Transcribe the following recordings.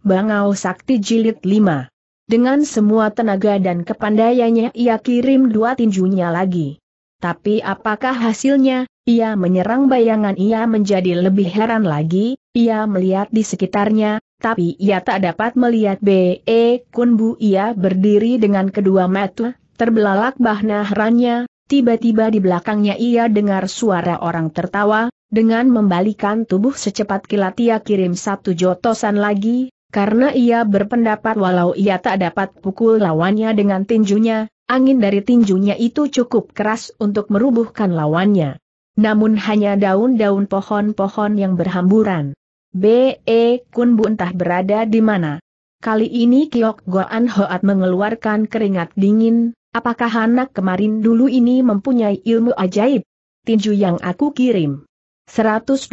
Bangau Sakti Jilid 5. Dengan semua tenaga dan kepandaiannya ia kirim dua tinjunya lagi. Tapi apakah hasilnya? Ia menyerang bayangan ia menjadi lebih heran lagi, ia melihat di sekitarnya, tapi ia tak dapat melihat B.E. Kunbu ia berdiri dengan kedua mata, terbelalak bahna herannya, tiba-tiba di belakangnya ia dengar suara orang tertawa, dengan membalikan tubuh secepat kilat ia kirim satu jotosan lagi, karena ia berpendapat walau ia tak dapat pukul lawannya dengan tinjunya, angin dari tinjunya itu cukup keras untuk merubuhkan lawannya. Namun hanya daun-daun pohon-pohon yang berhamburan. B.E. Kun Bu entah berada di mana. Kali ini Kiok Goan Hoat mengeluarkan keringat dingin, apakah anak kemarin dulu ini mempunyai ilmu ajaib? Tinju yang aku kirim. 180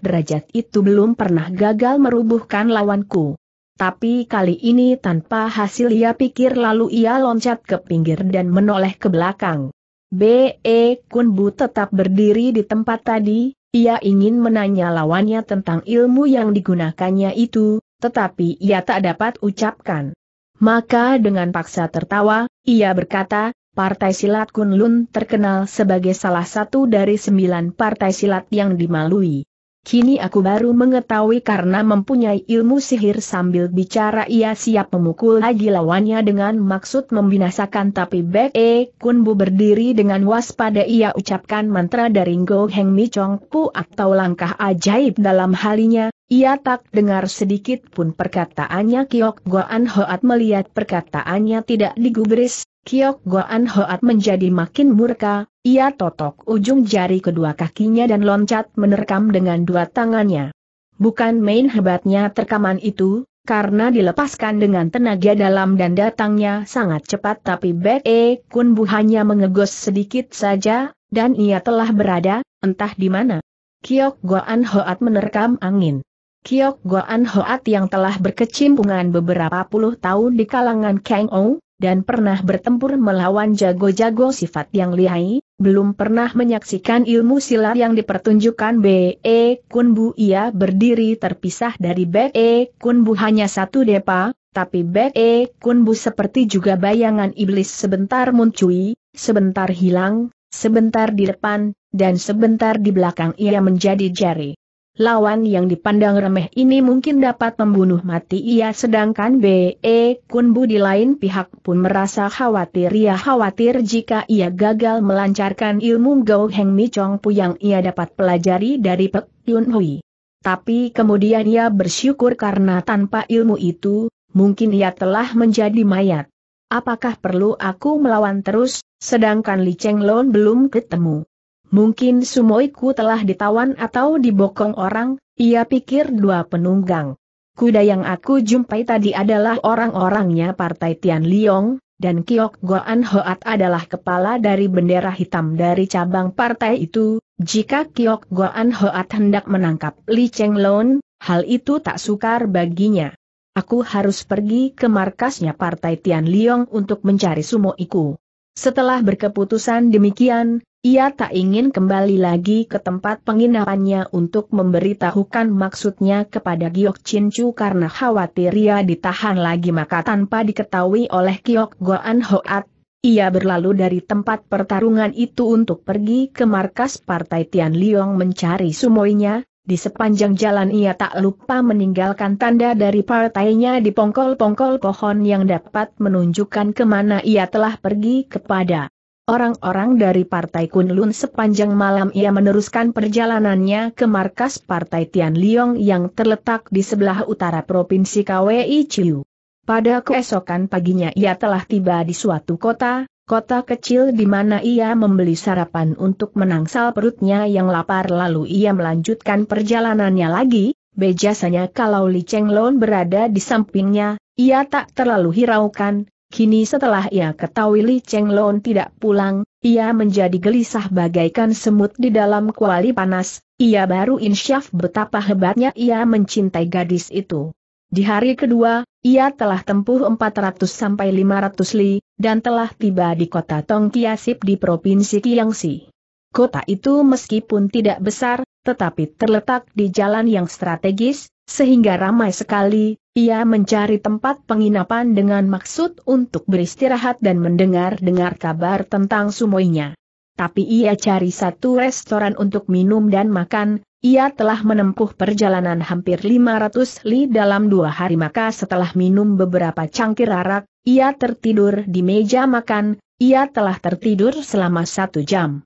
derajat itu belum pernah gagal merubuhkan lawanku. Tapi kali ini tanpa hasil ia pikir lalu ia loncat ke pinggir dan menoleh ke belakang. B.E. Kunbu tetap berdiri di tempat tadi, ia ingin menanya lawannya tentang ilmu yang digunakannya itu, tetapi ia tak dapat ucapkan. Maka dengan paksa tertawa, ia berkata, Partai Silat Kunlun terkenal sebagai salah satu dari sembilan partai silat yang dimalui. Kini aku baru mengetahui karena mempunyai ilmu sihir sambil bicara ia siap memukul lagi lawannya dengan maksud membinasakan tapi Bek E Kunbu berdiri dengan waspada ia ucapkan mantra dari Ngo Heng Mi Chong Pu atau langkah ajaib dalam halinya, ia tak dengar sedikit pun perkataannya Kiok Goan Hoat melihat perkataannya tidak digubris, Kiok Goan Hoat menjadi makin murka, ia totok ujung jari kedua kakinya dan loncat menerkam dengan dua tangannya. Bukan main hebatnya terkaman itu, karena dilepaskan dengan tenaga dalam dan datangnya sangat cepat tapi Bek E Kun Bu hanya mengegos sedikit saja, dan ia telah berada, entah di mana. Kiok Goan Hoat menerkam angin. Kiok Goan Hoat yang telah berkecimpungan beberapa puluh tahun di kalangan Kang Ou, dan pernah bertempur melawan jago-jago sifat yang lihai, belum pernah menyaksikan ilmu silat yang dipertunjukkan B.E. E Kunbu. Ia berdiri terpisah dari B.E. E Kunbu hanya satu depa, tapi B.E. E Kunbu seperti juga bayangan iblis sebentar muncul, sebentar hilang, sebentar di depan, dan sebentar di belakang ia menjadi jari. Lawan yang dipandang remeh ini mungkin dapat membunuh mati ia sedangkan B.E. Kunbu di lain pihak pun merasa khawatir ia khawatir jika ia gagal melancarkan ilmu Gou Heng Mi Chong Pu yang ia dapat pelajari dari Pek Yun Hui. Tapi kemudian ia bersyukur karena tanpa ilmu itu, mungkin ia telah menjadi mayat. Apakah perlu aku melawan terus, sedangkan Li Cheng Lon belum ketemu? Mungkin Sumoiku telah ditawan atau dibokong orang, ia pikir dua penunggang. Kuda yang aku jumpai tadi adalah orang-orangnya Partai Tian Liong, dan Kiok Goan Hoat adalah kepala dari bendera hitam dari cabang partai itu. Jika Kiok Goan Hoat hendak menangkap Li Cheng Lon, hal itu tak sukar baginya. Aku harus pergi ke markasnya Partai Tian Liong untuk mencari Sumoiku. Setelah berkeputusan demikian, ia tak ingin kembali lagi ke tempat penginapannya untuk memberitahukan maksudnya kepada Giok Chin karena khawatir ia ditahan lagi maka tanpa diketahui oleh Giok Goan Hoat. Ia berlalu dari tempat pertarungan itu untuk pergi ke markas Partai Tian Liong mencari sumoinya, di sepanjang jalan ia tak lupa meninggalkan tanda dari partainya di pongkol-pongkol pohon yang dapat menunjukkan kemana ia telah pergi kepada orang-orang dari Partai Kunlun sepanjang malam ia meneruskan perjalanannya ke markas Partai Tian Liong yang terletak di sebelah utara Provinsi KWI Chiu. Pada keesokan paginya ia telah tiba di suatu kota, kota kecil di mana ia membeli sarapan untuk menangsal perutnya yang lapar lalu ia melanjutkan perjalanannya lagi, bejasanya kalau Li Lon berada di sampingnya, ia tak terlalu hiraukan, Kini setelah ia ketahui Li Cheng Lon tidak pulang, ia menjadi gelisah bagaikan semut di dalam kuali panas, ia baru insyaf betapa hebatnya ia mencintai gadis itu. Di hari kedua, ia telah tempuh 400 sampai 500 li, dan telah tiba di kota Tongkiasip di Provinsi Kiangsi. Kota itu meskipun tidak besar, tetapi terletak di jalan yang strategis, sehingga ramai sekali, ia mencari tempat penginapan dengan maksud untuk beristirahat dan mendengar-dengar kabar tentang sumoinya. Tapi ia cari satu restoran untuk minum dan makan, ia telah menempuh perjalanan hampir 500 li dalam dua hari maka setelah minum beberapa cangkir arak, ia tertidur di meja makan, ia telah tertidur selama satu jam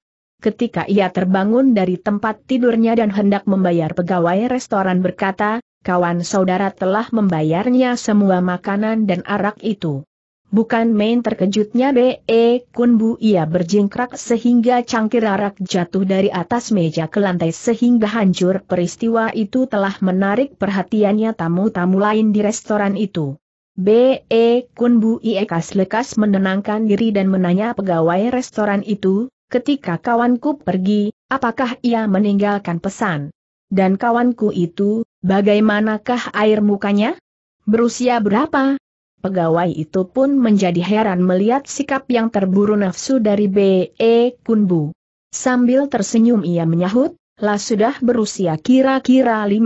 ketika ia terbangun dari tempat tidurnya dan hendak membayar pegawai restoran berkata, kawan saudara telah membayarnya semua makanan dan arak itu. Bukan main terkejutnya B.E. Eh, Kunbu ia berjingkrak sehingga cangkir arak jatuh dari atas meja ke lantai sehingga hancur peristiwa itu telah menarik perhatiannya tamu-tamu lain di restoran itu. B.E. Eh, Kunbu ia kas lekas menenangkan diri dan menanya pegawai restoran itu, ketika kawanku pergi, apakah ia meninggalkan pesan? Dan kawanku itu, bagaimanakah air mukanya? Berusia berapa? Pegawai itu pun menjadi heran melihat sikap yang terburu nafsu dari B.E. Kunbu. Sambil tersenyum ia menyahut, lah sudah berusia kira-kira 50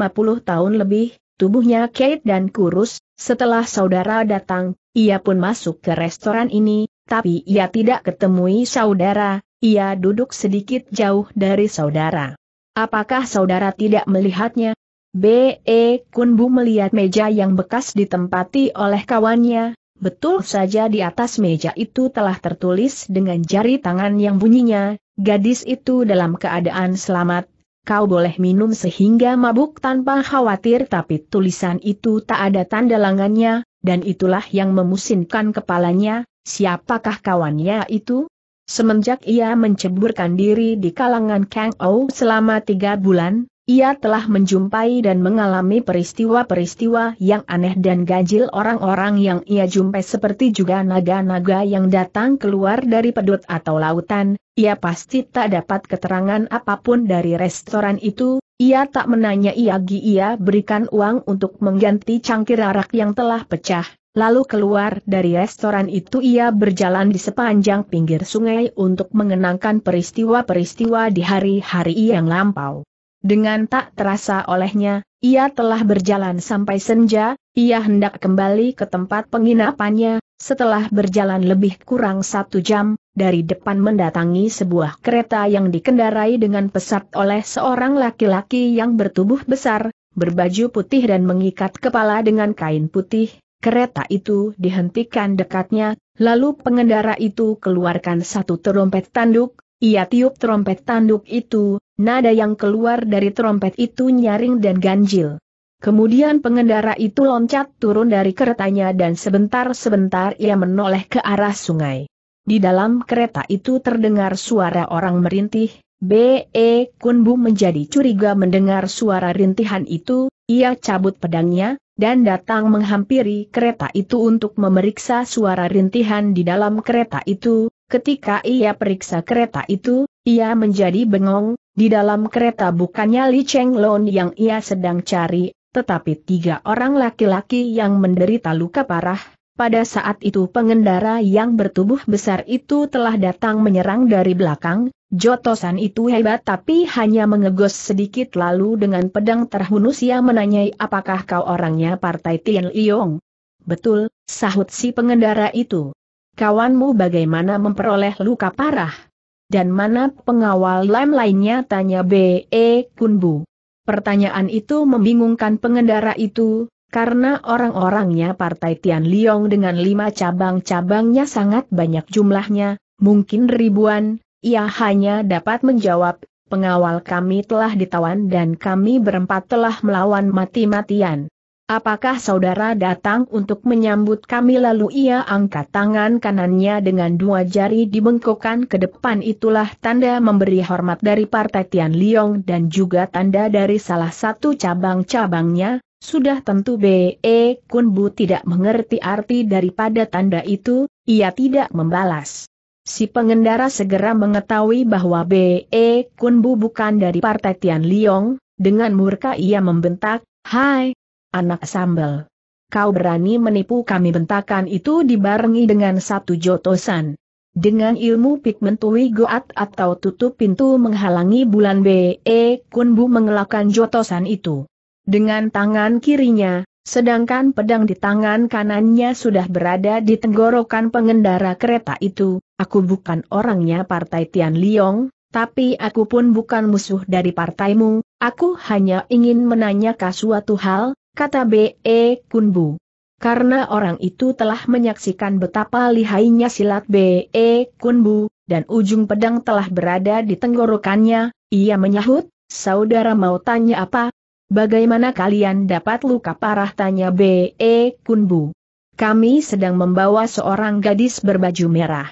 tahun lebih, tubuhnya kait dan kurus, setelah saudara datang, ia pun masuk ke restoran ini, tapi ia tidak ketemui saudara, ia duduk sedikit jauh dari saudara. Apakah saudara tidak melihatnya? B.E. Kunbu melihat meja yang bekas ditempati oleh kawannya, betul saja di atas meja itu telah tertulis dengan jari tangan yang bunyinya, gadis itu dalam keadaan selamat, kau boleh minum sehingga mabuk tanpa khawatir tapi tulisan itu tak ada tanda lengannya, dan itulah yang memusinkan kepalanya, siapakah kawannya itu? Semenjak ia menceburkan diri di kalangan Kang Ou selama tiga bulan, ia telah menjumpai dan mengalami peristiwa-peristiwa yang aneh dan ganjil orang-orang yang ia jumpai seperti juga naga-naga yang datang keluar dari pedut atau lautan, ia pasti tak dapat keterangan apapun dari restoran itu, ia tak menanyai agi ia berikan uang untuk mengganti cangkir arak yang telah pecah, Lalu keluar dari restoran itu ia berjalan di sepanjang pinggir sungai untuk mengenangkan peristiwa-peristiwa di hari-hari yang lampau. Dengan tak terasa olehnya, ia telah berjalan sampai senja, ia hendak kembali ke tempat penginapannya, setelah berjalan lebih kurang satu jam, dari depan mendatangi sebuah kereta yang dikendarai dengan pesat oleh seorang laki-laki yang bertubuh besar, berbaju putih dan mengikat kepala dengan kain putih, kereta itu dihentikan dekatnya, lalu pengendara itu keluarkan satu trompet tanduk, ia tiup trompet tanduk itu, nada yang keluar dari trompet itu nyaring dan ganjil. Kemudian pengendara itu loncat turun dari keretanya dan sebentar-sebentar ia menoleh ke arah sungai. Di dalam kereta itu terdengar suara orang merintih, B.E. Kunbu menjadi curiga mendengar suara rintihan itu, ia cabut pedangnya, dan datang menghampiri kereta itu untuk memeriksa suara rintihan di dalam kereta itu. Ketika ia periksa kereta itu, ia menjadi bengong, di dalam kereta bukannya Li Cheng Lon yang ia sedang cari, tetapi tiga orang laki-laki yang menderita luka parah, pada saat itu pengendara yang bertubuh besar itu telah datang menyerang dari belakang, jotosan itu hebat tapi hanya mengegos sedikit lalu dengan pedang terhunus ia menanyai apakah kau orangnya partai Tian Liong. Betul, sahut si pengendara itu. Kawanmu bagaimana memperoleh luka parah? Dan mana pengawal lem lainnya tanya B.E. Kunbu. Pertanyaan itu membingungkan pengendara itu, karena orang-orangnya Partai Tian Liong dengan lima cabang-cabangnya sangat banyak jumlahnya, mungkin ribuan, ia hanya dapat menjawab, pengawal kami telah ditawan dan kami berempat telah melawan mati-matian. Apakah saudara datang untuk menyambut kami lalu ia angkat tangan kanannya dengan dua jari dibengkokkan ke depan itulah tanda memberi hormat dari Partai Tian Liong dan juga tanda dari salah satu cabang-cabangnya, sudah tentu B.E. E, Kunbu tidak mengerti arti daripada tanda itu, ia tidak membalas. Si pengendara segera mengetahui bahwa B.E. E, Kunbu bukan dari partai Tian Liong, dengan murka ia membentak, Hai, anak sambel, Kau berani menipu kami bentakan itu dibarengi dengan satu jotosan. Dengan ilmu pigmentui goat atau tutup pintu menghalangi bulan B.E. E, Kunbu mengelakkan jotosan itu dengan tangan kirinya, sedangkan pedang di tangan kanannya sudah berada di tenggorokan pengendara kereta itu. Aku bukan orangnya partai Tian Liong, tapi aku pun bukan musuh dari partaimu, aku hanya ingin menanyakan suatu hal, kata B.E. Kunbu. Karena orang itu telah menyaksikan betapa lihainya silat B.E. Kunbu, dan ujung pedang telah berada di tenggorokannya, ia menyahut, saudara mau tanya apa, Bagaimana kalian dapat luka parah tanya B.E. Kunbu. Kami sedang membawa seorang gadis berbaju merah.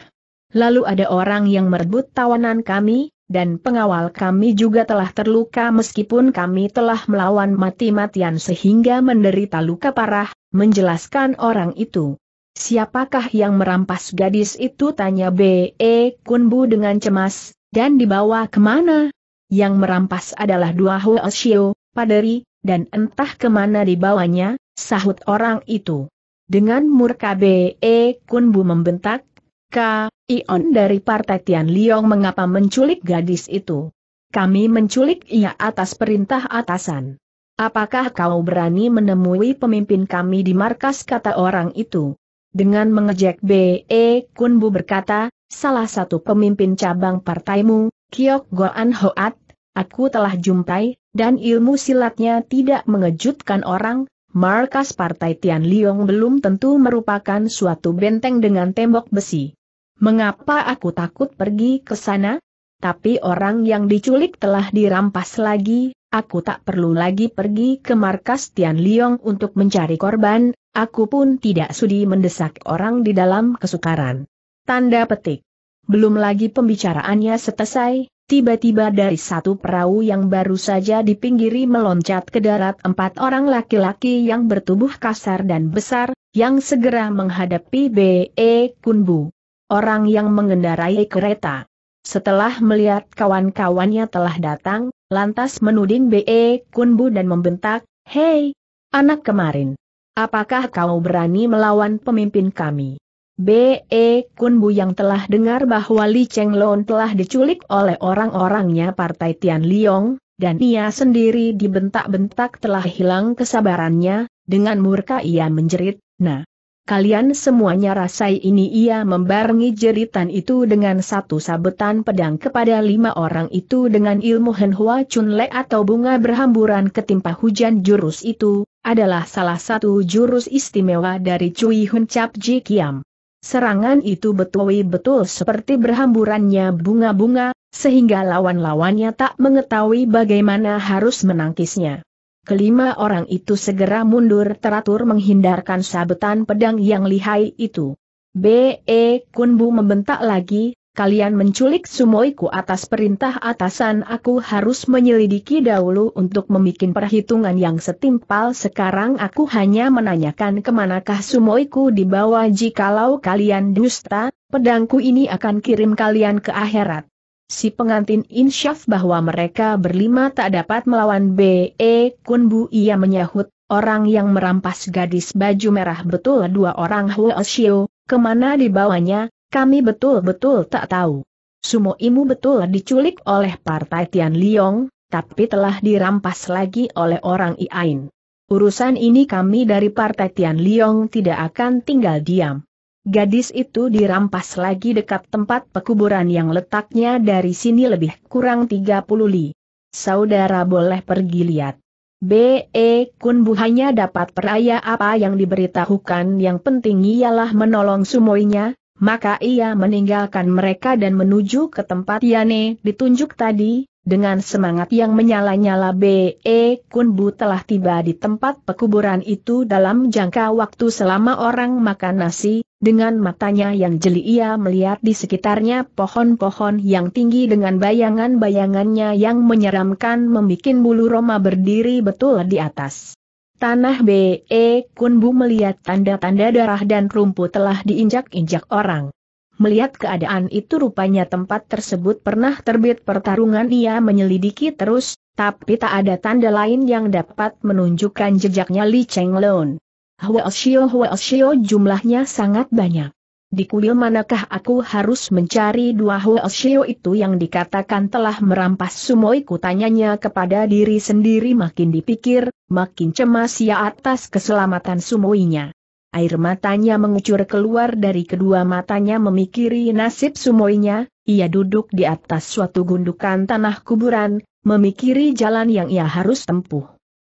Lalu ada orang yang merebut tawanan kami, dan pengawal kami juga telah terluka meskipun kami telah melawan mati-matian sehingga menderita luka parah, menjelaskan orang itu. Siapakah yang merampas gadis itu tanya B.E. Kunbu dengan cemas, dan dibawa kemana? Yang merampas adalah dua Huoshio, paderi, dan entah kemana dibawanya, sahut orang itu. Dengan murka B.E. Kunbu membentak, K. Ion dari Partai Tian Liong mengapa menculik gadis itu? Kami menculik ia atas perintah atasan. Apakah kau berani menemui pemimpin kami di markas kata orang itu? Dengan mengejek B.E. Kunbu berkata, salah satu pemimpin cabang partaimu, Kiok Goan Hoat, aku telah jumpai, dan ilmu silatnya tidak mengejutkan orang, markas partai Tian Liong belum tentu merupakan suatu benteng dengan tembok besi. Mengapa aku takut pergi ke sana? Tapi orang yang diculik telah dirampas lagi, aku tak perlu lagi pergi ke markas Tian Liong untuk mencari korban, aku pun tidak sudi mendesak orang di dalam kesukaran. Tanda petik. Belum lagi pembicaraannya setesai. Tiba-tiba dari satu perahu yang baru saja dipinggiri meloncat ke darat empat orang laki-laki yang bertubuh kasar dan besar, yang segera menghadapi B.E. Kunbu. Orang yang mengendarai kereta. Setelah melihat kawan-kawannya telah datang, lantas menuding B.E. Kunbu dan membentak, Hei, anak kemarin. Apakah kau berani melawan pemimpin kami? B.E. Kun Bu yang telah dengar bahwa Li Cheng Long telah diculik oleh orang-orangnya Partai Tian Liong, dan ia sendiri dibentak-bentak telah hilang kesabarannya, dengan murka ia menjerit, nah. Kalian semuanya rasai ini ia membarengi jeritan itu dengan satu sabetan pedang kepada lima orang itu dengan ilmu Henhua Le atau bunga berhamburan ketimpa hujan jurus itu, adalah salah satu jurus istimewa dari Cui Hun Cap Ji Kiam. Serangan itu betul-betul seperti berhamburannya bunga-bunga, sehingga lawan-lawannya tak mengetahui bagaimana harus menangkisnya. Kelima orang itu segera mundur teratur menghindarkan sabetan pedang yang lihai itu. B.E. Kunbu membentak lagi, kalian menculik sumoiku atas perintah atasan aku harus menyelidiki dahulu untuk membuat perhitungan yang setimpal sekarang aku hanya menanyakan kemanakah sumoiku dibawa jikalau kalian dusta, pedangku ini akan kirim kalian ke akhirat. Si pengantin insyaf bahwa mereka berlima tak dapat melawan B.E. Kunbu ia menyahut, orang yang merampas gadis baju merah betul dua orang Huo Xiu, kemana dibawanya, kami betul-betul tak tahu. Sumo Imu betul diculik oleh Partai Tian Liong, tapi telah dirampas lagi oleh orang Iain. Urusan ini kami dari Partai Tian Liong tidak akan tinggal diam. Gadis itu dirampas lagi dekat tempat pekuburan yang letaknya dari sini lebih kurang 30 li. Saudara boleh pergi lihat. B.E. Kun Bu hanya dapat peraya apa yang diberitahukan yang penting ialah menolong sumoinya, maka ia meninggalkan mereka dan menuju ke tempat Yane ditunjuk tadi, dengan semangat yang menyala-nyala B.E. Kunbu telah tiba di tempat pekuburan itu dalam jangka waktu selama orang makan nasi, dengan matanya yang jeli ia melihat di sekitarnya pohon-pohon yang tinggi dengan bayangan-bayangannya yang menyeramkan membuat bulu Roma berdiri betul di atas. Tanah B.E. Kunbu melihat tanda-tanda darah dan rumput telah diinjak-injak orang. Melihat keadaan itu rupanya tempat tersebut pernah terbit pertarungan ia menyelidiki terus, tapi tak ada tanda lain yang dapat menunjukkan jejaknya Li Cheng Lon. Hwa Shio Hwa Shio jumlahnya sangat banyak. Di kuil manakah aku harus mencari dua Hoshio itu yang dikatakan telah merampas sumoiku tanyanya kepada diri sendiri makin dipikir, makin cemas ia atas keselamatan sumoinya. Air matanya mengucur keluar dari kedua matanya memikiri nasib sumoinya, ia duduk di atas suatu gundukan tanah kuburan, memikiri jalan yang ia harus tempuh.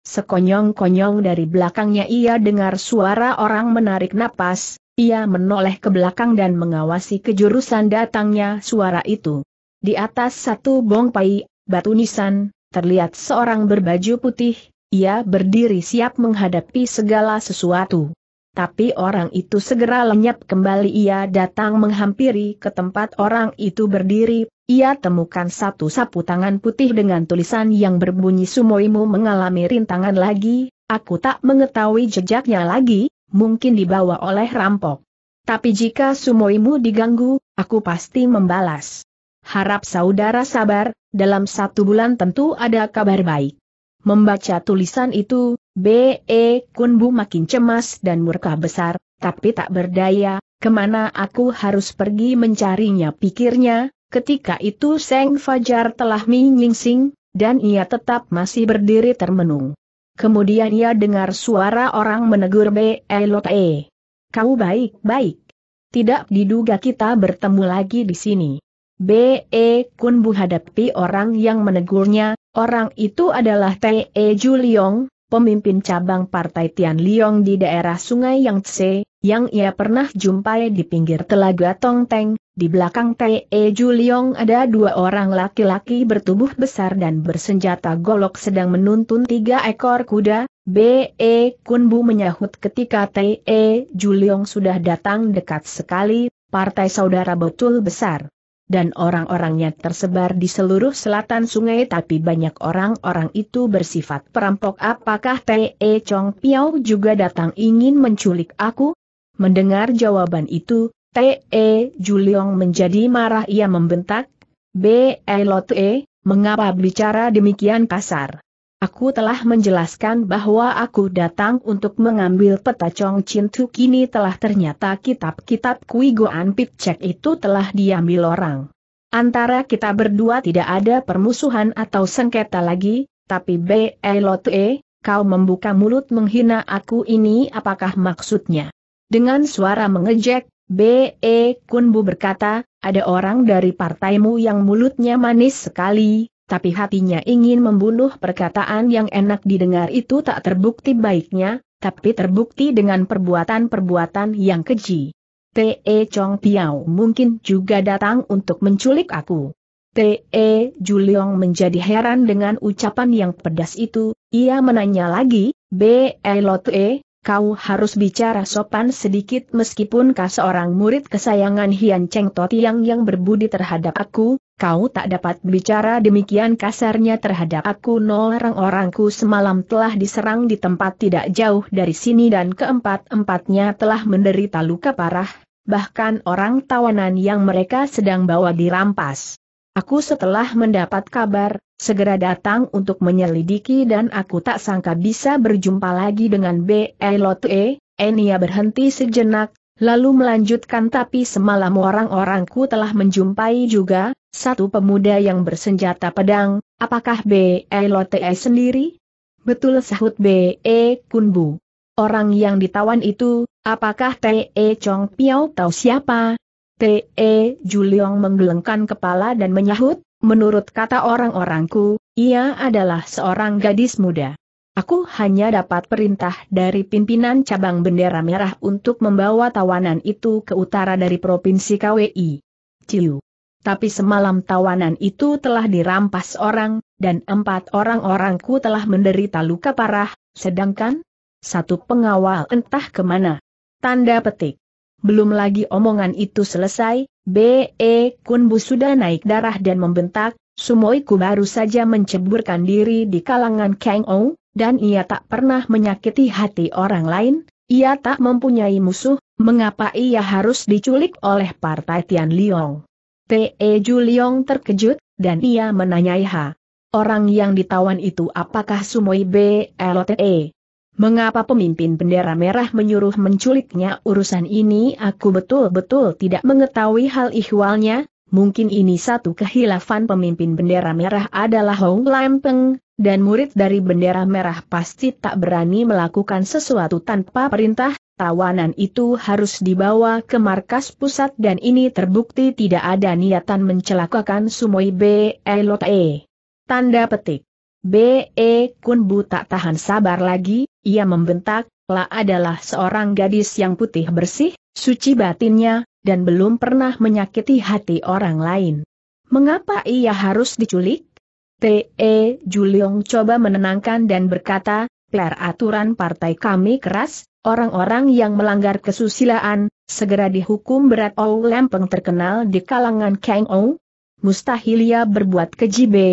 Sekonyong-konyong dari belakangnya ia dengar suara orang menarik napas, ia menoleh ke belakang dan mengawasi kejurusan datangnya suara itu. Di atas satu bongpai, batu nisan, terlihat seorang berbaju putih, ia berdiri siap menghadapi segala sesuatu. Tapi orang itu segera lenyap kembali ia datang menghampiri ke tempat orang itu berdiri, ia temukan satu sapu tangan putih dengan tulisan yang berbunyi sumoimu mengalami rintangan lagi, aku tak mengetahui jejaknya lagi, mungkin dibawa oleh rampok. Tapi jika sumoimu diganggu, aku pasti membalas. Harap saudara sabar, dalam satu bulan tentu ada kabar baik. Membaca tulisan itu, B.E. Kunbu makin cemas dan murka besar, tapi tak berdaya, kemana aku harus pergi mencarinya pikirnya, ketika itu Seng Fajar telah menyingsing, dan ia tetap masih berdiri termenung. Kemudian ia dengar suara orang menegur B. E. Eh, eh. Kau baik-baik. Tidak diduga kita bertemu lagi di sini. E. Kun Bu hadapi orang yang menegurnya, orang itu adalah T.E. Juliong, pemimpin cabang Partai Tian Liong di daerah Sungai Yangtze, yang ia pernah jumpai di pinggir Telaga Tongteng, di belakang Te Juliong ada dua orang laki-laki bertubuh besar dan bersenjata golok sedang menuntun tiga ekor kuda, B.E. Kunbu menyahut ketika Te Juliong sudah datang dekat sekali, partai saudara betul besar. Dan orang-orangnya tersebar di seluruh selatan sungai tapi banyak orang-orang itu bersifat perampok apakah Te Chong Piao juga datang ingin menculik aku? Mendengar jawaban itu, T.E. Juliong menjadi marah ia membentak, B.E. E. mengapa bicara demikian kasar? Aku telah menjelaskan bahwa aku datang untuk mengambil peta Chong Chin kini telah ternyata kitab-kitab Kui Goan itu telah diambil orang. Antara kita berdua tidak ada permusuhan atau sengketa lagi, tapi B.E. E. kau membuka mulut menghina aku ini apakah maksudnya? Dengan suara mengejek, B.E. Kunbu berkata, ada orang dari partaimu yang mulutnya manis sekali, tapi hatinya ingin membunuh perkataan yang enak didengar itu tak terbukti baiknya, tapi terbukti dengan perbuatan-perbuatan yang keji. T.E. Chong Piao mungkin juga datang untuk menculik aku. T.E. Juliong menjadi heran dengan ucapan yang pedas itu, ia menanya lagi, B.E. Lote, kau harus bicara sopan sedikit meskipun kau seorang murid kesayangan Hian Cheng Tiang yang berbudi terhadap aku, kau tak dapat bicara demikian kasarnya terhadap aku nol orang-orangku semalam telah diserang di tempat tidak jauh dari sini dan keempat-empatnya telah menderita luka parah, bahkan orang tawanan yang mereka sedang bawa dirampas. Aku setelah mendapat kabar, segera datang untuk menyelidiki dan aku tak sangka bisa berjumpa lagi dengan B. Lotte, Enia eh, berhenti sejenak, lalu melanjutkan tapi semalam orang-orangku telah menjumpai juga, satu pemuda yang bersenjata pedang, apakah B. Lotte sendiri? Betul sahut B. E. Kunbu. Orang yang ditawan itu, apakah T.E. Chong Piao tahu siapa? T.E. Juliong menggelengkan kepala dan menyahut, Menurut kata orang-orangku, ia adalah seorang gadis muda. Aku hanya dapat perintah dari pimpinan cabang bendera merah untuk membawa tawanan itu ke utara dari Provinsi KWI. Ciu. Tapi semalam tawanan itu telah dirampas orang, dan empat orang-orangku telah menderita luka parah, sedangkan satu pengawal entah kemana. Tanda petik. Belum lagi omongan itu selesai, B.E. Kunbu sudah naik darah dan membentak, Sumoiku baru saja menceburkan diri di kalangan Kang Ou, dan ia tak pernah menyakiti hati orang lain, ia tak mempunyai musuh, mengapa ia harus diculik oleh partai Tian Liong? T.E. Ju Liong terkejut, dan ia menanyai H. Orang yang ditawan itu apakah Sumoi B.L.T.E. Mengapa pemimpin bendera merah menyuruh menculiknya urusan ini aku betul-betul tidak mengetahui hal ihwalnya, mungkin ini satu kehilafan pemimpin bendera merah adalah Hong Lampeng, dan murid dari bendera merah pasti tak berani melakukan sesuatu tanpa perintah, tawanan itu harus dibawa ke markas pusat dan ini terbukti tidak ada niatan mencelakakan Sumoi B. Tanda petik. B.E. Kun Bu tak tahan sabar lagi, ia membentak, La adalah seorang gadis yang putih bersih, suci batinnya, dan belum pernah menyakiti hati orang lain. Mengapa ia harus diculik? T.E. Juliong coba menenangkan dan berkata, Per aturan partai kami keras, orang-orang yang melanggar kesusilaan, segera dihukum berat Ou Lempeng terkenal di kalangan Kang Ou, mustahil ia berbuat keji Be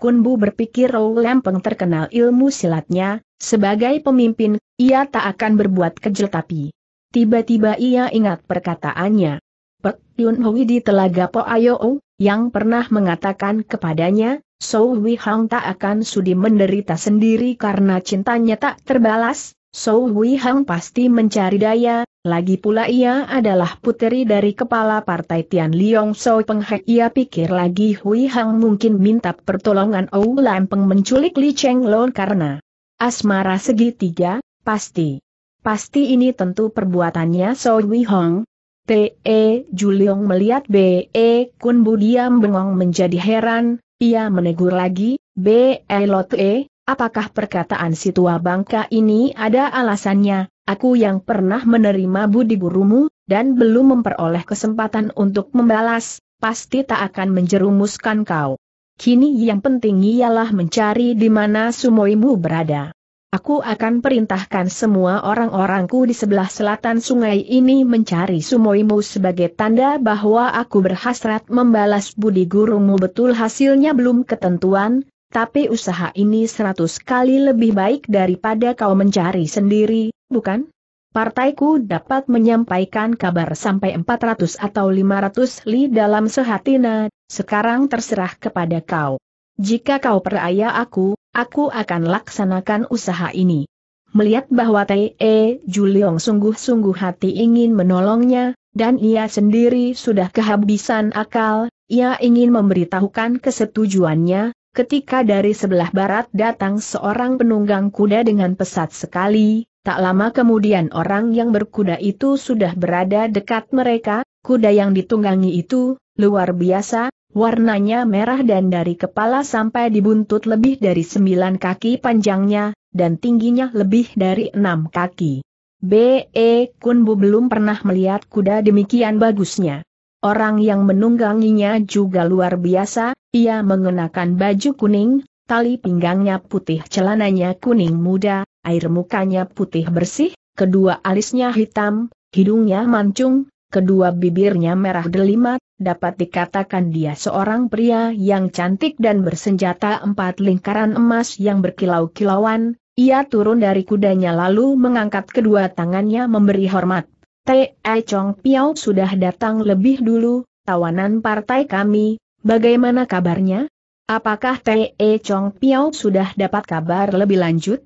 Kunbu berpikir Rau Lempeng terkenal ilmu silatnya, sebagai pemimpin, ia tak akan berbuat kejel tapi. Tiba-tiba ia ingat perkataannya. Pek Yun Hui di Telaga Po Ayo, yang pernah mengatakan kepadanya, Sou Wi Hang tak akan sudi menderita sendiri karena cintanya tak terbalas, Sou Hui Hang pasti mencari daya, lagi pula ia adalah puteri dari kepala partai Tian Liong So He, Ia pikir lagi Hui Hang mungkin minta pertolongan Ou peng menculik Li Cheng Lon karena asmara segitiga, pasti. Pasti ini tentu perbuatannya So Hui Hang. T.E. Juliong melihat B.E. Kun Bu diam bengong menjadi heran, ia menegur lagi, B.E. Lot E, Apakah perkataan si tua bangka ini ada alasannya, aku yang pernah menerima budi gurumu, dan belum memperoleh kesempatan untuk membalas, pasti tak akan menjerumuskan kau. Kini yang penting ialah mencari di mana sumoimu berada. Aku akan perintahkan semua orang-orangku di sebelah selatan sungai ini mencari sumoimu sebagai tanda bahwa aku berhasrat membalas budi gurumu betul hasilnya belum ketentuan, tapi usaha ini seratus kali lebih baik daripada kau mencari sendiri, bukan? Partaiku dapat menyampaikan kabar sampai 400 atau 500 li dalam sehatina, sekarang terserah kepada kau. Jika kau peraya aku, aku akan laksanakan usaha ini. Melihat bahwa T.E. E. Juliong sungguh-sungguh hati ingin menolongnya, dan ia sendiri sudah kehabisan akal, ia ingin memberitahukan kesetujuannya, ketika dari sebelah barat datang seorang penunggang kuda dengan pesat sekali, tak lama kemudian orang yang berkuda itu sudah berada dekat mereka, kuda yang ditunggangi itu, luar biasa, warnanya merah dan dari kepala sampai dibuntut lebih dari sembilan kaki panjangnya, dan tingginya lebih dari enam kaki. B.E. Kunbu belum pernah melihat kuda demikian bagusnya. Orang yang menungganginya juga luar biasa, ia mengenakan baju kuning, tali pinggangnya putih celananya kuning muda, air mukanya putih bersih, kedua alisnya hitam, hidungnya mancung, kedua bibirnya merah delima, dapat dikatakan dia seorang pria yang cantik dan bersenjata empat lingkaran emas yang berkilau-kilauan, ia turun dari kudanya lalu mengangkat kedua tangannya memberi hormat. T.E. Chong Piao sudah datang lebih dulu, tawanan partai kami, Bagaimana kabarnya? Apakah T.E. Chong Piao sudah dapat kabar lebih lanjut?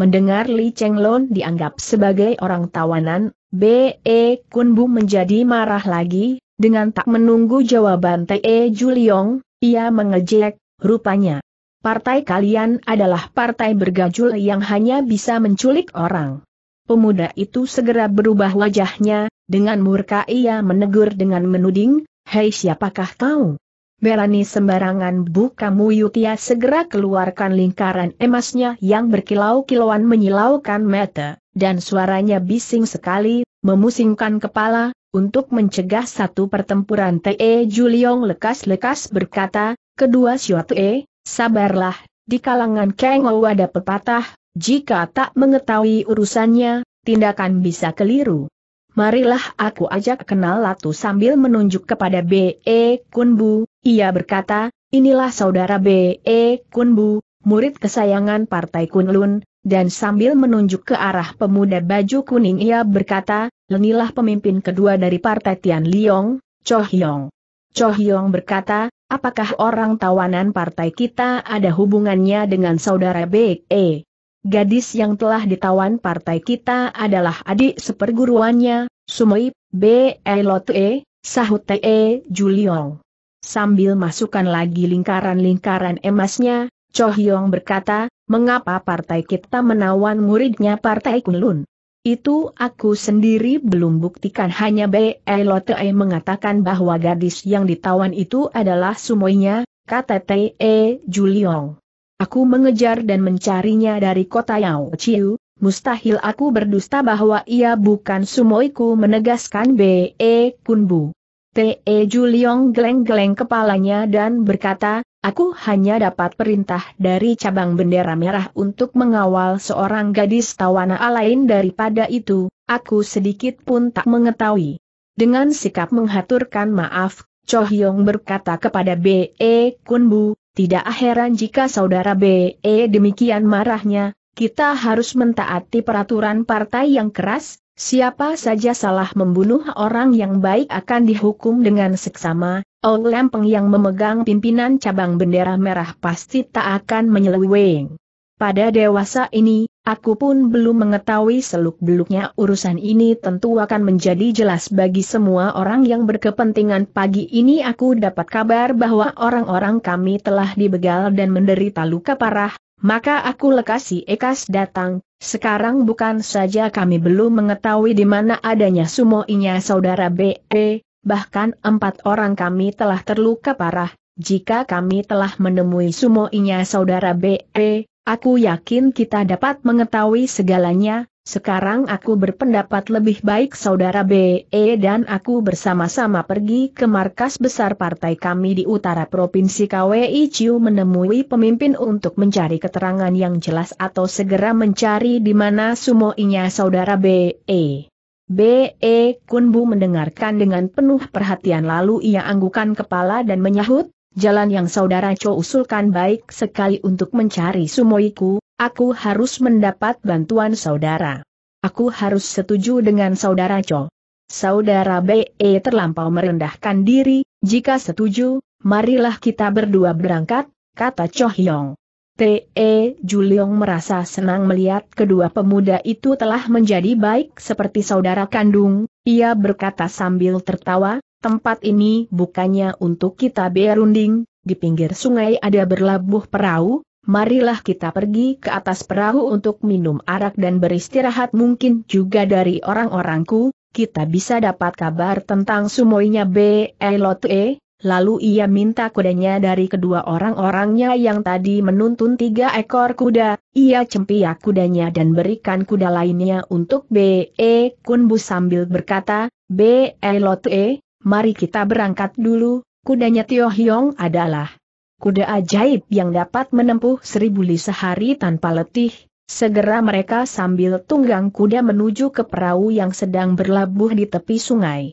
Mendengar Li Chenglong dianggap sebagai orang tawanan, B.E. Kunbu menjadi marah lagi, dengan tak menunggu jawaban T.E. Juliong, ia mengejek, rupanya. Partai kalian adalah partai bergajul yang hanya bisa menculik orang. Pemuda itu segera berubah wajahnya, dengan murka ia menegur dengan menuding, Hei siapakah kau? berani sembarangan buka Muyutia segera keluarkan lingkaran emasnya yang berkilau-kilauan menyilaukan mata, dan suaranya bising sekali, memusingkan kepala, untuk mencegah satu pertempuran T.E. Juliong lekas-lekas berkata, kedua e sabarlah, di kalangan Kang ada pepatah, jika tak mengetahui urusannya, tindakan bisa keliru. Marilah aku ajak kenal Latu sambil menunjuk kepada B.E. Kunbu, ia berkata, inilah saudara B.E. Kunbu, murid kesayangan Partai Kunlun, dan sambil menunjuk ke arah pemuda baju kuning ia berkata, Lenilah pemimpin kedua dari Partai Tian Liong, Cho Hyong. Cho Hyong berkata, apakah orang tawanan partai kita ada hubungannya dengan saudara B.E. Gadis yang telah ditawan partai kita adalah adik seperguruannya, Sumoi, B.E. Lotue, Sahute Juliong. Sambil masukkan lagi lingkaran-lingkaran emasnya, Cho Hyong berkata, mengapa partai kita menawan muridnya partai Kunlun? Itu aku sendiri belum buktikan hanya B.E. Lotte mengatakan bahwa gadis yang ditawan itu adalah sumoinya, kata T.E. Juliong. Aku mengejar dan mencarinya dari kota Yao Chiu, mustahil aku berdusta bahwa ia bukan sumoiku menegaskan B.E. Kunbu. T.E. Juliong geleng-geleng kepalanya dan berkata, aku hanya dapat perintah dari cabang bendera merah untuk mengawal seorang gadis tawana lain daripada itu, aku sedikit pun tak mengetahui. Dengan sikap menghaturkan maaf, Cho Hyong berkata kepada B.E. Kunbu, tidak heran jika saudara B.E. demikian marahnya, kita harus mentaati peraturan partai yang keras, Siapa saja salah membunuh orang yang baik akan dihukum dengan seksama, Ong Lempeng yang memegang pimpinan cabang bendera merah pasti tak akan menyeleweng. Pada dewasa ini, aku pun belum mengetahui seluk-beluknya urusan ini tentu akan menjadi jelas bagi semua orang yang berkepentingan pagi ini aku dapat kabar bahwa orang-orang kami telah dibegal dan menderita luka parah, maka aku lekasi Ekas datang, sekarang bukan saja kami belum mengetahui di mana adanya sumo sumoinya saudara B.E., bahkan empat orang kami telah terluka parah, jika kami telah menemui sumo sumoinya saudara B.E., aku yakin kita dapat mengetahui segalanya, sekarang aku berpendapat lebih baik saudara BE dan aku bersama-sama pergi ke markas besar partai kami di utara Provinsi KWI Ciu menemui pemimpin untuk mencari keterangan yang jelas atau segera mencari di mana sumoinya saudara BE. BE Kunbu mendengarkan dengan penuh perhatian lalu ia anggukan kepala dan menyahut, jalan yang saudara Chou usulkan baik sekali untuk mencari sumoiku, Aku harus mendapat bantuan saudara. Aku harus setuju dengan saudara Cho. Saudara BE terlampau merendahkan diri, jika setuju, marilah kita berdua berangkat, kata Cho Hyong. T.E. Juliong merasa senang melihat kedua pemuda itu telah menjadi baik seperti saudara kandung, ia berkata sambil tertawa, tempat ini bukannya untuk kita berunding, di pinggir sungai ada berlabuh perahu, marilah kita pergi ke atas perahu untuk minum arak dan beristirahat mungkin juga dari orang-orangku, kita bisa dapat kabar tentang sumoinya B. Elote, Lalu ia minta kudanya dari kedua orang-orangnya yang tadi menuntun tiga ekor kuda, ia cempiak kudanya dan berikan kuda lainnya untuk B.E. Kunbu sambil berkata, B.E. Lote, mari kita berangkat dulu, kudanya Tio Hyong adalah kuda ajaib yang dapat menempuh seribu li sehari tanpa letih, segera mereka sambil tunggang kuda menuju ke perahu yang sedang berlabuh di tepi sungai.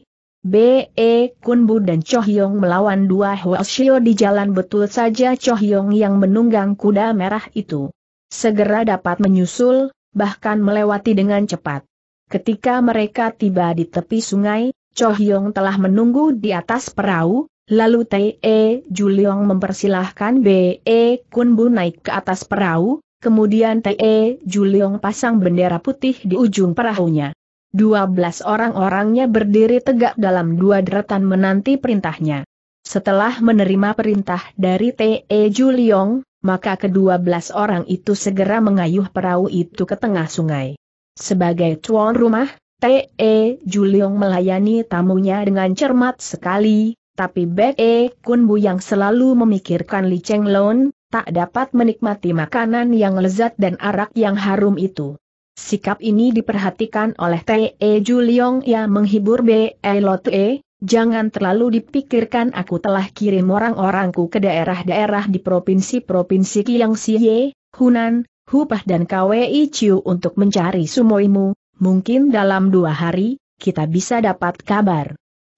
B.E. Kunbu dan Chohyong melawan dua Hwasyo di jalan betul saja Chohyong yang menunggang kuda merah itu. Segera dapat menyusul, bahkan melewati dengan cepat. Ketika mereka tiba di tepi sungai, Chohyong telah menunggu di atas perahu, Lalu T.E. E Juliong mempersilahkan B.E. Kunbu naik ke atas perahu, kemudian T.E. E Juliong pasang bendera putih di ujung perahunya. Dua belas orang-orangnya berdiri tegak dalam dua deretan menanti perintahnya. Setelah menerima perintah dari T.E. E Juliong, maka kedua belas orang itu segera mengayuh perahu itu ke tengah sungai. Sebagai tuan rumah, T.E. Juliong melayani tamunya dengan cermat sekali, tapi Bek E Bu yang selalu memikirkan Li Cheng Lon, tak dapat menikmati makanan yang lezat dan arak yang harum itu. Sikap ini diperhatikan oleh T.E. Juliong yang menghibur B.E. Lotte, jangan terlalu dipikirkan aku telah kirim orang-orangku ke daerah-daerah di provinsi-provinsi Kiang Siye, Hunan, Hupah dan KWI Chiu untuk mencari sumoimu, mungkin dalam dua hari, kita bisa dapat kabar.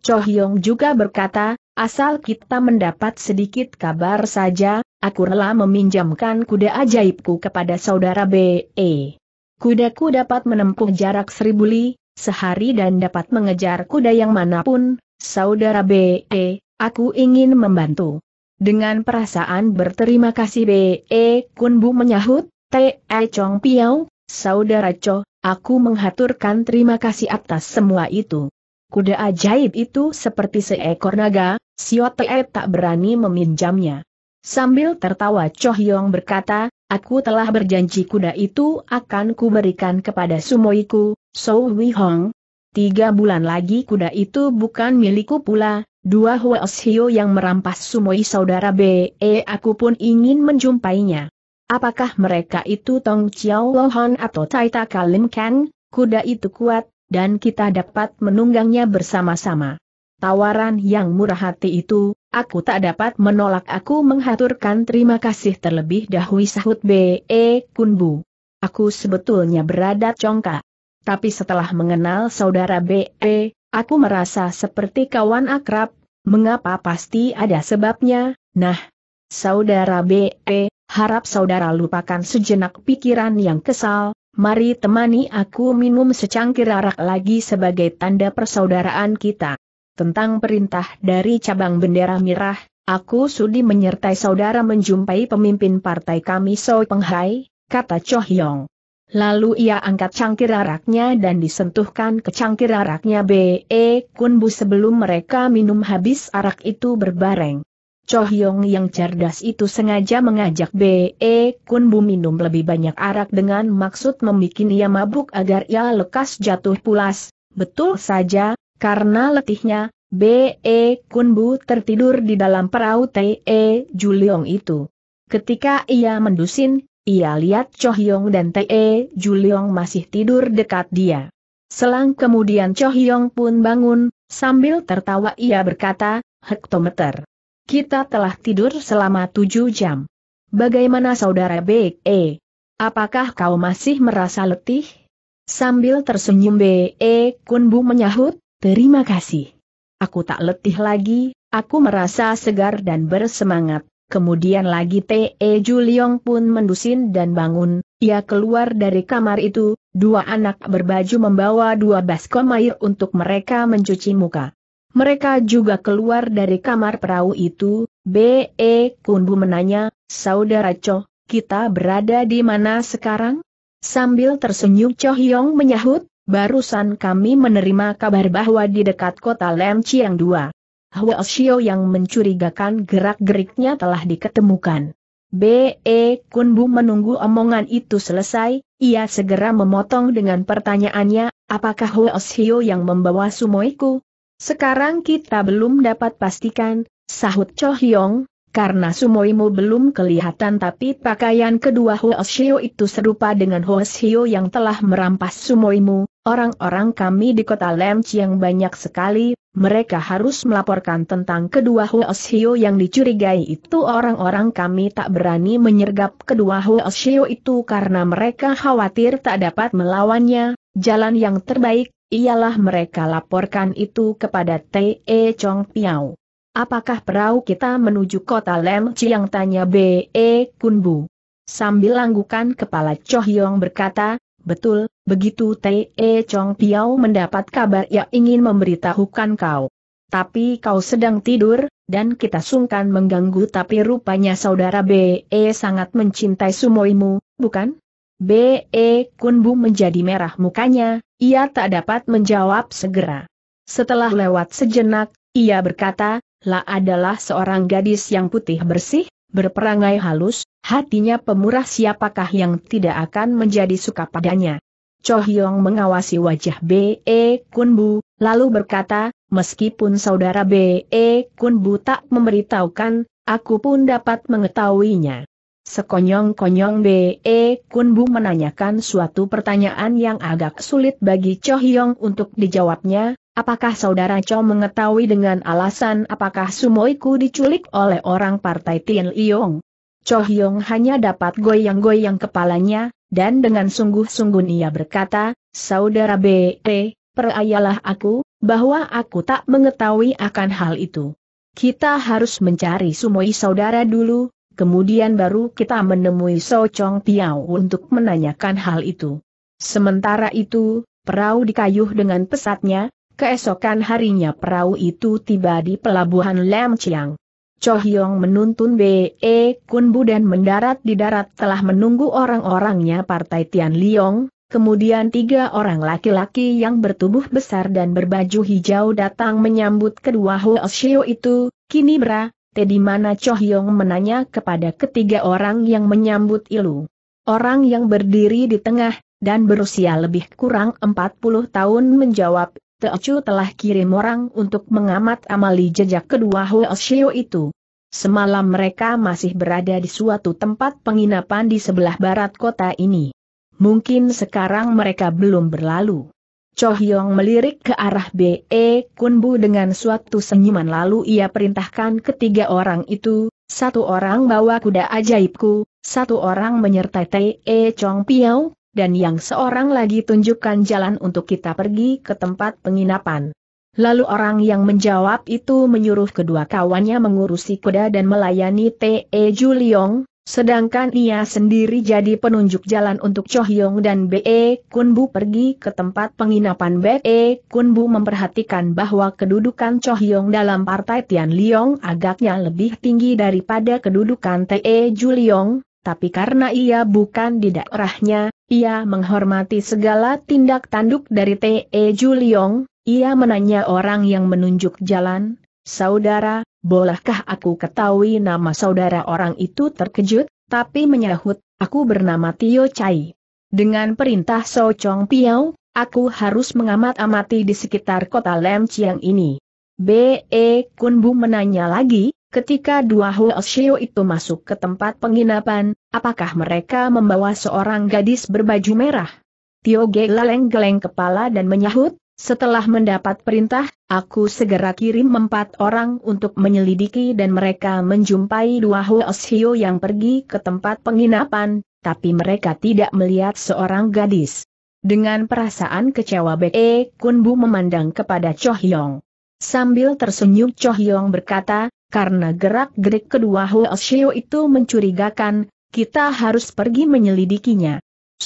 Cho Hyong juga berkata, asal kita mendapat sedikit kabar saja, aku rela meminjamkan kuda ajaibku kepada saudara B.E. Kudaku dapat menempuh jarak seribu li, sehari dan dapat mengejar kuda yang manapun, saudara B.E., aku ingin membantu. Dengan perasaan berterima kasih B.E. Kunbu menyahut, T.E. Chong Piao, saudara Cho, aku menghaturkan terima kasih atas semua itu. Kuda ajaib itu seperti seekor naga, Siote tak berani meminjamnya. Sambil tertawa Cho Yong berkata, aku telah berjanji kuda itu akan kuberikan kepada sumoiku, Sou Wei Hong. Tiga bulan lagi kuda itu bukan milikku pula, dua Huos Hio yang merampas sumoi saudara BE eh, aku pun ingin menjumpainya. Apakah mereka itu Tong Chiao Lohan atau Taita Kalim Kan? Kuda itu kuat, dan kita dapat menunggangnya bersama-sama. Tawaran yang murah hati itu, aku tak dapat menolak aku menghaturkan terima kasih terlebih dahulu sahut B.E. Kunbu. Aku sebetulnya berada congkak. Tapi setelah mengenal saudara B.E., aku merasa seperti kawan akrab, mengapa pasti ada sebabnya, nah. Saudara B.E., harap saudara lupakan sejenak pikiran yang kesal, mari temani aku minum secangkir arak lagi sebagai tanda persaudaraan kita. Tentang perintah dari cabang bendera merah, aku sudi menyertai saudara menjumpai pemimpin partai kami Soi Penghai, kata Cho Hyong. Lalu ia angkat cangkir araknya dan disentuhkan ke cangkir araknya B.E. Kunbu sebelum mereka minum habis arak itu berbareng. Cho Hyong yang cerdas itu sengaja mengajak B.E. Kun Bu minum lebih banyak arak dengan maksud membuat ia mabuk agar ia lekas jatuh pulas. Betul saja, karena letihnya, B.E. Kun Bu tertidur di dalam perahu T.E. Juliong itu. Ketika ia mendusin, ia lihat Cho Hyong dan T.E. Juliong masih tidur dekat dia. Selang kemudian Cho Hyong pun bangun, sambil tertawa ia berkata, hektometer. Kita telah tidur selama tujuh jam. Bagaimana saudara B.E.? E. Apakah kau masih merasa letih? Sambil tersenyum B.E. E. Kunbu menyahut, terima kasih. Aku tak letih lagi, aku merasa segar dan bersemangat. Kemudian lagi T.E. Juliong pun mendusin dan bangun, ia keluar dari kamar itu, dua anak berbaju membawa dua baskom air untuk mereka mencuci muka. Mereka juga keluar dari kamar perahu itu, B.E. Kundu menanya, Saudara Cho, kita berada di mana sekarang? Sambil tersenyum Cho Hyong menyahut, barusan kami menerima kabar bahwa di dekat kota Lem Chiang 2. Hwa Shio yang mencurigakan gerak-geriknya telah diketemukan. B.E. Kunbu menunggu omongan itu selesai, ia segera memotong dengan pertanyaannya, apakah Hwa Shio yang membawa Sumoiku? Sekarang kita belum dapat pastikan, sahut Cho Hyong, karena sumoimu belum kelihatan tapi pakaian kedua Hoshio itu serupa dengan Hoshio yang telah merampas sumoimu, orang-orang kami di kota Lemch yang banyak sekali, mereka harus melaporkan tentang kedua Hoshio yang dicurigai itu orang-orang kami tak berani menyergap kedua Hoshio itu karena mereka khawatir tak dapat melawannya, jalan yang terbaik ialah mereka laporkan itu kepada T.E. Chong Piao. Apakah perahu kita menuju kota Lem Chiang tanya B.E. Kunbu. Sambil langgukan kepala Cho Hyong berkata, betul, begitu T.E. Chong Piao mendapat kabar ia ingin memberitahukan kau. Tapi kau sedang tidur, dan kita sungkan mengganggu tapi rupanya saudara B.E. sangat mencintai sumoimu, bukan? B.E. Kunbu menjadi merah mukanya, ia tak dapat menjawab segera. Setelah lewat sejenak, ia berkata, La adalah seorang gadis yang putih bersih, berperangai halus, hatinya pemurah siapakah yang tidak akan menjadi suka padanya. Cho Hyong mengawasi wajah B.E. E Kun Bu, lalu berkata, meskipun saudara B.E. E Kun Bu tak memberitahukan, aku pun dapat mengetahuinya. Sekonyong-konyong B.E. Kunbu menanyakan suatu pertanyaan yang agak sulit bagi Cho Hyong untuk dijawabnya, apakah saudara Cho mengetahui dengan alasan apakah Sumoiku diculik oleh orang partai Tian Liyong? Cho Hyong hanya dapat goyang-goyang kepalanya, dan dengan sungguh-sungguh ia berkata, Saudara B.E., perayalah aku, bahwa aku tak mengetahui akan hal itu. Kita harus mencari Sumoi saudara dulu, Kemudian baru kita menemui So Chong Piao untuk menanyakan hal itu. Sementara itu, perahu dikayuh dengan pesatnya, keesokan harinya perahu itu tiba di pelabuhan Lam Chiang. Cho Hyong menuntun B.E. E Kunbu dan mendarat di darat telah menunggu orang-orangnya Partai Tian Liong, kemudian tiga orang laki-laki yang bertubuh besar dan berbaju hijau datang menyambut kedua Huo Shio itu, kini Bra, di mana Cho Hyong menanya kepada ketiga orang yang menyambut Ilu. Orang yang berdiri di tengah, dan berusia lebih kurang 40 tahun menjawab, Chu telah kirim orang untuk mengamat amali jejak kedua Hoshio itu. Semalam mereka masih berada di suatu tempat penginapan di sebelah barat kota ini. Mungkin sekarang mereka belum berlalu. Cho Hyong melirik ke arah B.E. Bu dengan suatu senyuman lalu ia perintahkan ketiga orang itu, satu orang bawa kuda ajaibku, satu orang menyertai T.E. Chong Piao, dan yang seorang lagi tunjukkan jalan untuk kita pergi ke tempat penginapan. Lalu orang yang menjawab itu menyuruh kedua kawannya mengurusi kuda dan melayani T.E. Juliong, Sedangkan ia sendiri jadi penunjuk jalan untuk Cho Hyong dan B.E. Kunbu pergi ke tempat penginapan B.E. Kunbu memperhatikan bahwa kedudukan Cho Hyong dalam partai Tian Liong agaknya lebih tinggi daripada kedudukan T.E. Juliong, tapi karena ia bukan di daerahnya, ia menghormati segala tindak tanduk dari T.E. Juliong, ia menanya orang yang menunjuk jalan, Saudara, bolehkah aku ketahui nama saudara orang itu terkejut, tapi menyahut, aku bernama Tio Chai. Dengan perintah So Chong Piao, aku harus mengamat-amati di sekitar kota Lem Chiang ini. B.E. Kun Bu menanya lagi, ketika dua Hoshio itu masuk ke tempat penginapan, apakah mereka membawa seorang gadis berbaju merah? Tio Ge geleng-geleng kepala dan menyahut, setelah mendapat perintah, aku segera kirim empat orang untuk menyelidiki dan mereka menjumpai dua Hoshio yang pergi ke tempat penginapan, tapi mereka tidak melihat seorang gadis. Dengan perasaan kecewa Be Kunbu memandang kepada Cho Hyong. Sambil tersenyum Cho Hyong berkata, karena gerak-gerik kedua Hoshio itu mencurigakan, kita harus pergi menyelidikinya.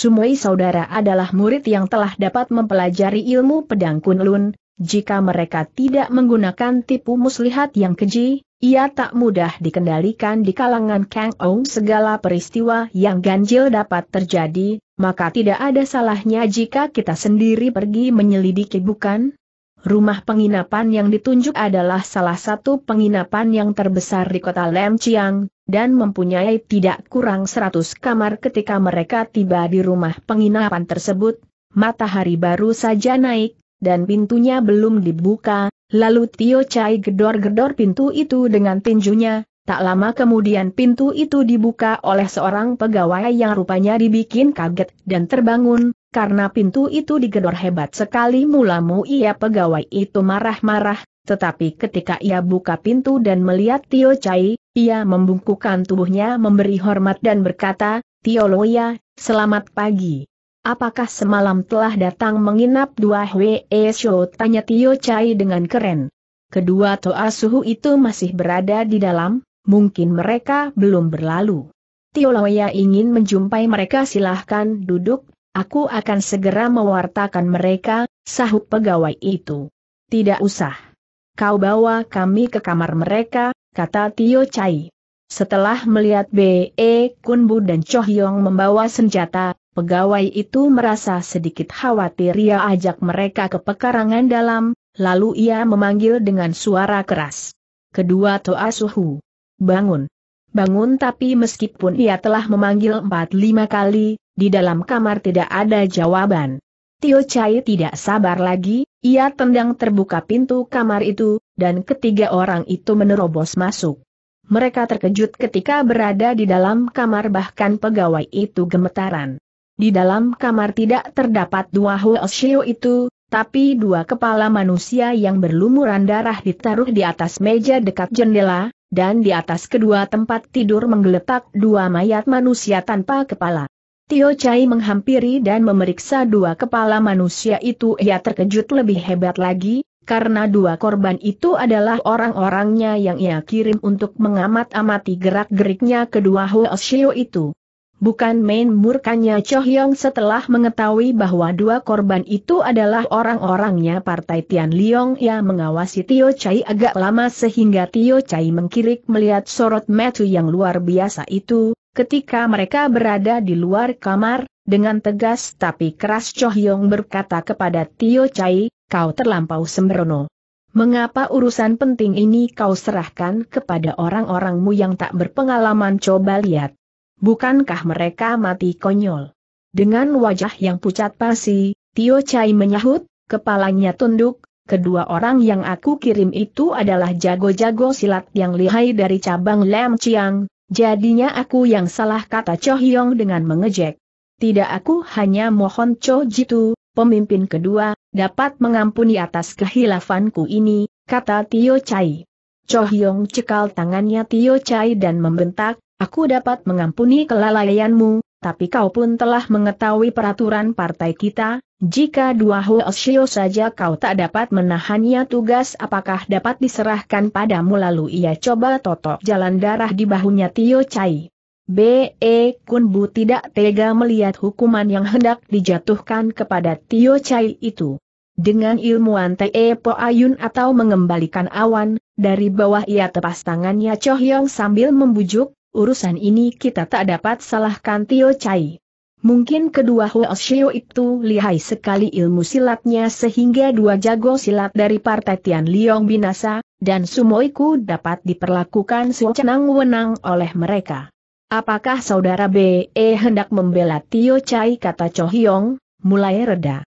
Sumoi saudara adalah murid yang telah dapat mempelajari ilmu pedang kunlun, jika mereka tidak menggunakan tipu muslihat yang keji, ia tak mudah dikendalikan di kalangan Kang Ou segala peristiwa yang ganjil dapat terjadi, maka tidak ada salahnya jika kita sendiri pergi menyelidiki bukan? Rumah penginapan yang ditunjuk adalah salah satu penginapan yang terbesar di kota Lemciang, dan mempunyai tidak kurang seratus kamar ketika mereka tiba di rumah penginapan tersebut, matahari baru saja naik, dan pintunya belum dibuka, lalu Tio Chai gedor-gedor pintu itu dengan tinjunya, tak lama kemudian pintu itu dibuka oleh seorang pegawai yang rupanya dibikin kaget dan terbangun, karena pintu itu digedor hebat sekali mulamu ia pegawai itu marah-marah, tetapi ketika ia buka pintu dan melihat Tio Chai, ia membungkukkan tubuhnya memberi hormat dan berkata, Tio Loya, selamat pagi. Apakah semalam telah datang menginap dua Hwe e Shou? Tanya Tio Chai dengan keren. Kedua Toa Suhu itu masih berada di dalam, mungkin mereka belum berlalu. Tio Loya ingin menjumpai mereka silahkan duduk, aku akan segera mewartakan mereka, sahut pegawai itu. Tidak usah kau bawa kami ke kamar mereka, kata Tio Chai. Setelah melihat B.E. Kunbu dan Choh Yong membawa senjata, pegawai itu merasa sedikit khawatir ia ajak mereka ke pekarangan dalam, lalu ia memanggil dengan suara keras. Kedua Toa Suhu. Bangun. Bangun tapi meskipun ia telah memanggil empat lima kali, di dalam kamar tidak ada jawaban. Tio Chai tidak sabar lagi, ia tendang terbuka pintu kamar itu, dan ketiga orang itu menerobos masuk. Mereka terkejut ketika berada di dalam kamar bahkan pegawai itu gemetaran. Di dalam kamar tidak terdapat dua huo itu, tapi dua kepala manusia yang berlumuran darah ditaruh di atas meja dekat jendela, dan di atas kedua tempat tidur menggeletak dua mayat manusia tanpa kepala. Tio Chai menghampiri dan memeriksa dua kepala manusia itu ia terkejut lebih hebat lagi, karena dua korban itu adalah orang-orangnya yang ia kirim untuk mengamat-amati gerak-geriknya kedua Hoshio itu. Bukan main murkanya Cho Hyong setelah mengetahui bahwa dua korban itu adalah orang-orangnya Partai Tian Liong yang mengawasi Tio Chai agak lama sehingga Tio Chai mengkirik melihat sorot metu yang luar biasa itu, Ketika mereka berada di luar kamar, dengan tegas tapi keras Choh Yong berkata kepada Tio Chai, kau terlampau sembrono. Mengapa urusan penting ini kau serahkan kepada orang-orangmu yang tak berpengalaman coba lihat? Bukankah mereka mati konyol? Dengan wajah yang pucat pasi, Tio Chai menyahut, kepalanya tunduk, kedua orang yang aku kirim itu adalah jago-jago silat yang lihai dari cabang Lam Chiang, Jadinya aku yang salah kata Cho Hyong dengan mengejek. Tidak aku hanya mohon Cho Jitu, pemimpin kedua, dapat mengampuni atas kehilafanku ini, kata Tio Chai. Cho Hyong cekal tangannya Tio Chai dan membentak, aku dapat mengampuni kelalaianmu, tapi kau pun telah mengetahui peraturan partai kita, jika dua Hoshio saja kau tak dapat menahannya tugas apakah dapat diserahkan padamu lalu ia coba totok jalan darah di bahunya Tio Chai. B.E. Kunbu tidak tega melihat hukuman yang hendak dijatuhkan kepada Tio Chai itu. Dengan ilmuwan Te Po Ayun atau mengembalikan awan, dari bawah ia tepas tangannya Hyong sambil membujuk, urusan ini kita tak dapat salahkan Tio Chai. Mungkin kedua Huo Hoashio itu lihai sekali ilmu silatnya sehingga dua jago silat dari partai Tian Liong binasa, dan Sumoiku dapat diperlakukan sewenang-wenang oleh mereka. Apakah saudara BE hendak membela Tio Chai kata Cho Hyong, mulai reda.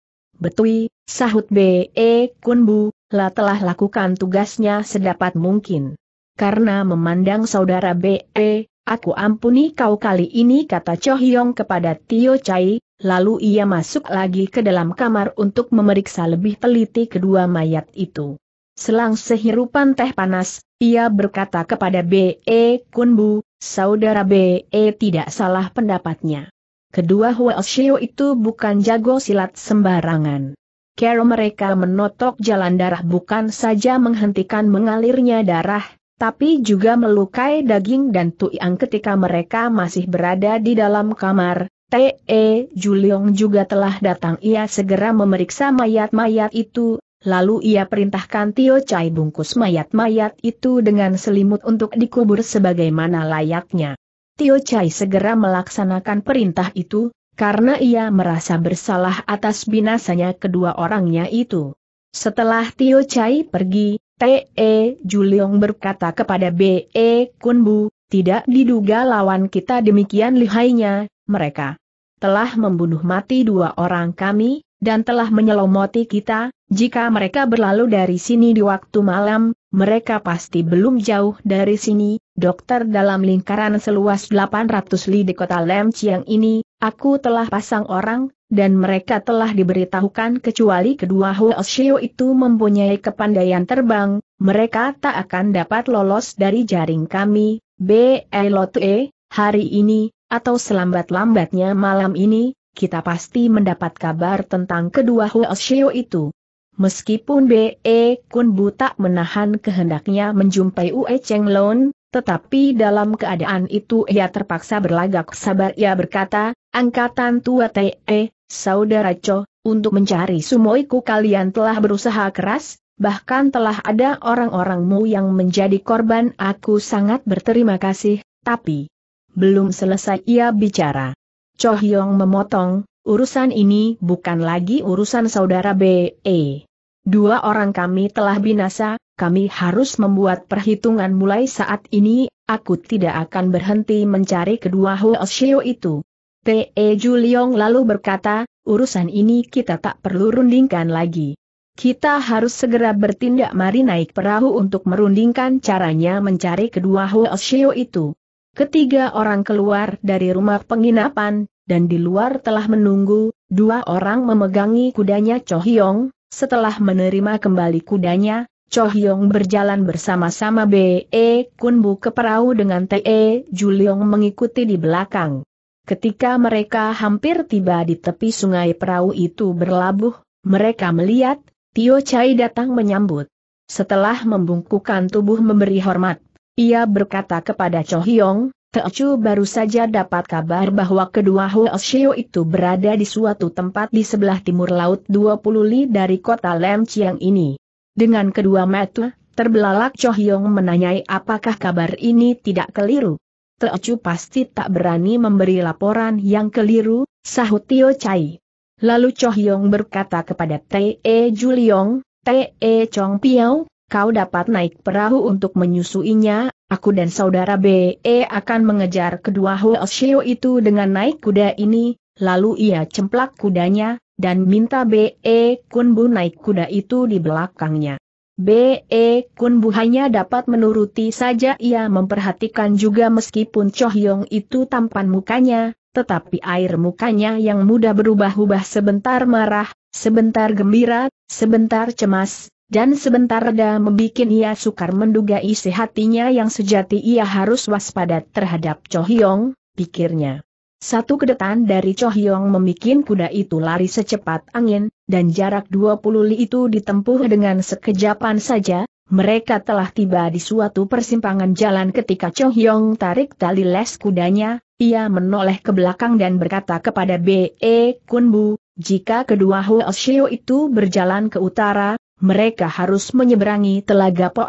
Betui, sahut BE Kunbu, lah telah lakukan tugasnya sedapat mungkin karena memandang saudara B.E., aku ampuni kau kali ini kata Cho Hyong kepada Tio Chai, lalu ia masuk lagi ke dalam kamar untuk memeriksa lebih teliti kedua mayat itu. Selang sehirupan teh panas, ia berkata kepada B.E. Kunbu, saudara B.E. tidak salah pendapatnya. Kedua Huelshio itu bukan jago silat sembarangan. Kero mereka menotok jalan darah bukan saja menghentikan mengalirnya darah, tapi juga melukai daging dan tulang ketika mereka masih berada di dalam kamar. T.E. Juliong juga telah datang ia segera memeriksa mayat-mayat itu, lalu ia perintahkan Tio Chai bungkus mayat-mayat itu dengan selimut untuk dikubur sebagaimana layaknya. Tio Chai segera melaksanakan perintah itu, karena ia merasa bersalah atas binasanya kedua orangnya itu. Setelah Tio Chai pergi, T.E. Juliong berkata kepada B.E. Kunbu, tidak diduga lawan kita demikian lihainya, mereka telah membunuh mati dua orang kami, dan telah menyelomoti kita, jika mereka berlalu dari sini di waktu malam, mereka pasti belum jauh dari sini, dokter dalam lingkaran seluas 800 li di kota Lemciang ini, aku telah pasang orang, dan mereka telah diberitahukan kecuali kedua Hoshio itu mempunyai kepandaian terbang, mereka tak akan dapat lolos dari jaring kami, B. E, hari ini, atau selambat-lambatnya malam ini, kita pasti mendapat kabar tentang kedua Hoshio itu. Meskipun B.E. Kun buta menahan kehendaknya menjumpai Ue Cheng Lon, tetapi dalam keadaan itu ia terpaksa berlagak sabar ia berkata, Angkatan tua TE, Saudara Cho, untuk mencari sumoiku kalian telah berusaha keras, bahkan telah ada orang-orangmu yang menjadi korban aku sangat berterima kasih, tapi... Belum selesai ia bicara. Cho Hyong memotong, urusan ini bukan lagi urusan saudara B.E. Dua orang kami telah binasa, kami harus membuat perhitungan mulai saat ini, aku tidak akan berhenti mencari kedua Hoshio itu. Te Juliong lalu berkata, urusan ini kita tak perlu rundingkan lagi. Kita harus segera bertindak mari naik perahu untuk merundingkan caranya mencari kedua Hoshio itu. Ketiga orang keluar dari rumah penginapan, dan di luar telah menunggu, dua orang memegangi kudanya Cho Hyong. setelah menerima kembali kudanya, Cho Hyong berjalan bersama-sama B.E. Kunbu ke perahu dengan T.E. Juliong mengikuti di belakang. Ketika mereka hampir tiba di tepi sungai perahu itu berlabuh, mereka melihat, Tio Chai datang menyambut. Setelah membungkukan tubuh memberi hormat, ia berkata kepada Cho Hyong, Teocu baru saja dapat kabar bahwa kedua Hoeshio itu berada di suatu tempat di sebelah timur laut 20 li dari kota Lem Chiang ini. Dengan kedua mata, terbelalak Cho Hyong menanyai apakah kabar ini tidak keliru. Teocu pasti tak berani memberi laporan yang keliru, sahut Tio Chai. Lalu Cho Yong berkata kepada T.E. E Juliong, T.E. E Chong Piao, kau dapat naik perahu untuk menyusuinya, aku dan saudara B.E. akan mengejar kedua Huo Shio itu dengan naik kuda ini, lalu ia cemplak kudanya, dan minta B.E. Kun Bu naik kuda itu di belakangnya. B.E. Kun Bu hanya dapat menuruti saja ia memperhatikan juga meskipun Chohyong itu tampan mukanya, tetapi air mukanya yang mudah berubah-ubah sebentar marah, sebentar gembira, sebentar cemas, dan sebentar reda membuat ia sukar menduga isi hatinya yang sejati ia harus waspada terhadap Chohyong, pikirnya. Satu kedetan dari Cho Hyong memikin kuda itu lari secepat angin, dan jarak 20 li itu ditempuh dengan sekejapan saja, mereka telah tiba di suatu persimpangan jalan ketika Cho Hyong tarik tali les kudanya, ia menoleh ke belakang dan berkata kepada B.E. Kunbu, jika kedua Huo Shio itu berjalan ke utara, mereka harus menyeberangi telaga Po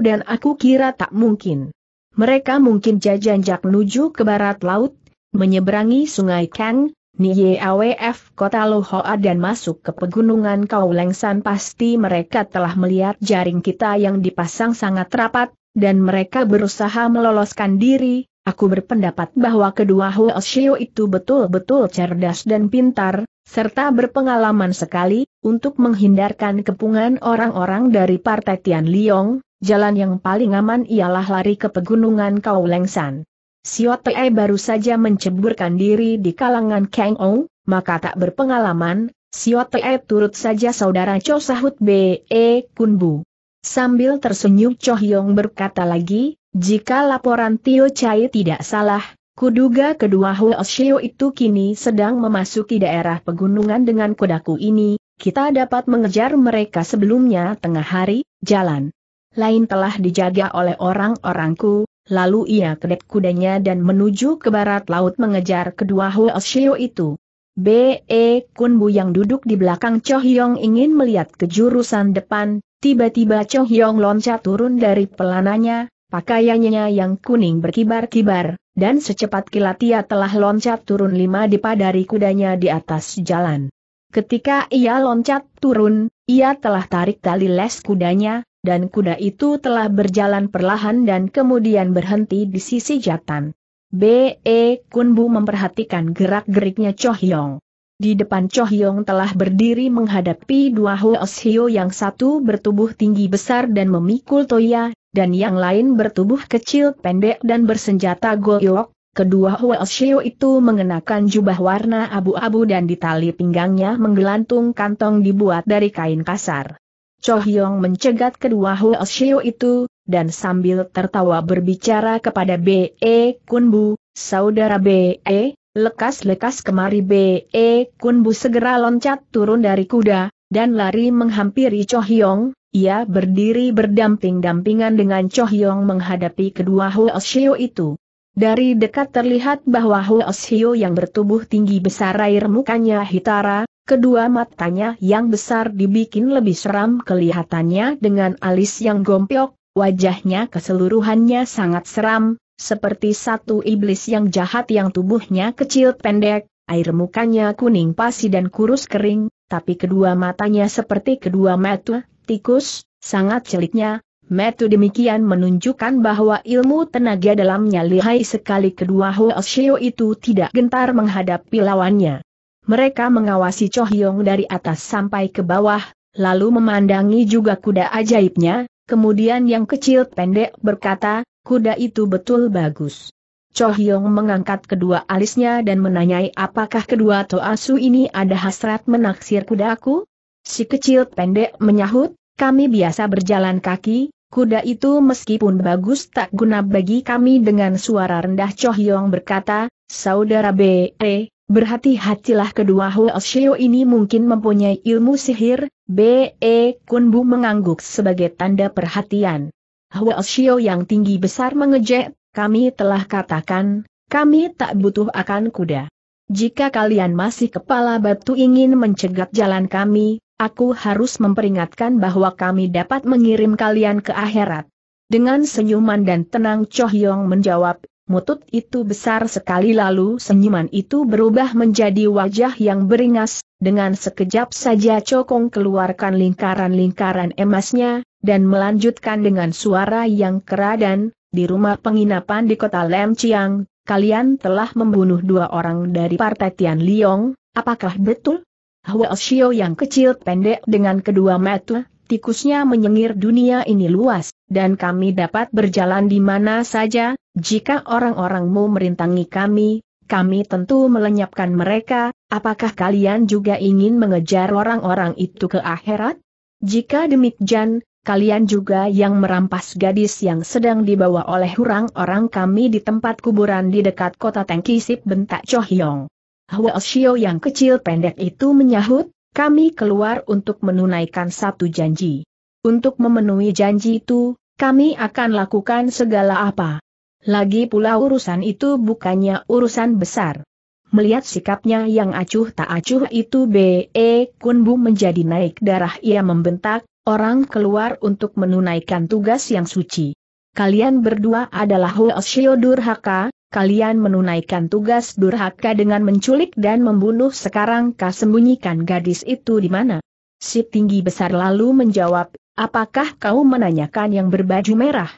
dan aku kira tak mungkin. Mereka mungkin jajanjak menuju ke barat laut, menyeberangi sungai Kang, Nye AWF kota Lohoa dan masuk ke pegunungan Kaulengsan pasti mereka telah melihat jaring kita yang dipasang sangat rapat, dan mereka berusaha meloloskan diri, aku berpendapat bahwa kedua Hoshio itu betul-betul cerdas dan pintar, serta berpengalaman sekali, untuk menghindarkan kepungan orang-orang dari Partai Tian Liong, jalan yang paling aman ialah lari ke pegunungan Kaulengsan. Sio Te baru saja menceburkan diri di kalangan Kang Ou, maka tak berpengalaman, Sio Te turut saja saudara Cho Sahut B.E. Kun Bu. Sambil tersenyum Cho Hyong berkata lagi, jika laporan Tio Chai tidak salah, kuduga kedua Huo Shio itu kini sedang memasuki daerah pegunungan dengan kudaku ini, kita dapat mengejar mereka sebelumnya tengah hari, jalan. Lain telah dijaga oleh orang-orangku, Lalu ia kedep kudanya dan menuju ke barat laut mengejar kedua huo Hoesio itu. B.E. Kunbu yang duduk di belakang Cho Hyong ingin melihat kejurusan depan, tiba-tiba Cho Hyong loncat turun dari pelananya, pakaiannya yang kuning berkibar-kibar, dan secepat kilat ia telah loncat turun lima dipa dari kudanya di atas jalan. Ketika ia loncat turun, ia telah tarik tali les kudanya, dan kuda itu telah berjalan perlahan dan kemudian berhenti di sisi jatan. B.E. Kunbu memperhatikan gerak-geriknya Chohyong. Di depan Chohyong telah berdiri menghadapi dua Hoshio yang satu bertubuh tinggi besar dan memikul Toya, dan yang lain bertubuh kecil pendek dan bersenjata goyok. Kedua Hoshio itu mengenakan jubah warna abu-abu dan di tali pinggangnya menggelantung kantong dibuat dari kain kasar. Cho Hyong mencegat kedua Huo Xiu itu, dan sambil tertawa berbicara kepada B.E. Kunbu, saudara B.E., lekas-lekas kemari B.E. Kunbu segera loncat turun dari kuda, dan lari menghampiri Cho Hyong, ia berdiri berdamping-dampingan dengan Cho Hyong menghadapi kedua Huo Xiu itu. Dari dekat terlihat bahwa Huo Xiu yang bertubuh tinggi besar air mukanya hitara, Kedua matanya yang besar dibikin lebih seram kelihatannya dengan alis yang gompyok, wajahnya keseluruhannya sangat seram, seperti satu iblis yang jahat yang tubuhnya kecil pendek, air mukanya kuning pasi dan kurus kering, tapi kedua matanya seperti kedua metu, tikus, sangat celiknya. Metu demikian menunjukkan bahwa ilmu tenaga dalamnya lihai sekali kedua Hoshio itu tidak gentar menghadapi lawannya. Mereka mengawasi Cho Hyong dari atas sampai ke bawah, lalu memandangi juga kuda ajaibnya, kemudian yang kecil pendek berkata, kuda itu betul bagus. Cho Hyong mengangkat kedua alisnya dan menanyai apakah kedua Toasu ini ada hasrat menaksir kudaku? Si kecil pendek menyahut, kami biasa berjalan kaki, Kuda itu meskipun bagus tak guna bagi kami dengan suara rendah Cho Hyong berkata, Saudara B.E., eh, Berhati-hatilah kedua Hoshio ini mungkin mempunyai ilmu sihir, B.E. E Kunbu mengangguk sebagai tanda perhatian. Hoshio yang tinggi besar mengejek, kami telah katakan, kami tak butuh akan kuda. Jika kalian masih kepala batu ingin mencegat jalan kami, aku harus memperingatkan bahwa kami dapat mengirim kalian ke akhirat. Dengan senyuman dan tenang Cho Hyong menjawab, Mutut itu besar sekali lalu senyuman itu berubah menjadi wajah yang beringas, dengan sekejap saja Cokong keluarkan lingkaran-lingkaran emasnya, dan melanjutkan dengan suara yang keradan, di rumah penginapan di kota Lem Chiang, kalian telah membunuh dua orang dari partai Tian Liong, apakah betul? Hwa Xiao yang kecil pendek dengan kedua mata tikusnya menyengir dunia ini luas, dan kami dapat berjalan di mana saja, jika orang-orangmu merintangi kami, kami tentu melenyapkan mereka, apakah kalian juga ingin mengejar orang-orang itu ke akhirat? Jika demikian, kalian juga yang merampas gadis yang sedang dibawa oleh orang-orang kami di tempat kuburan di dekat kota Tengkisip bentak Chohyong. Hwa Shio yang kecil pendek itu menyahut, kami keluar untuk menunaikan satu janji. Untuk memenuhi janji itu, kami akan lakukan segala apa. Lagi pula urusan itu bukannya urusan besar. Melihat sikapnya yang acuh tak acuh itu B.E. E Kunbu menjadi naik darah ia membentak, orang keluar untuk menunaikan tugas yang suci. Kalian berdua adalah Hoeshio Durhaka, kalian menunaikan tugas durhaka dengan menculik dan membunuh sekarang kah sembunyikan gadis itu di mana? Si tinggi besar lalu menjawab, apakah kau menanyakan yang berbaju merah?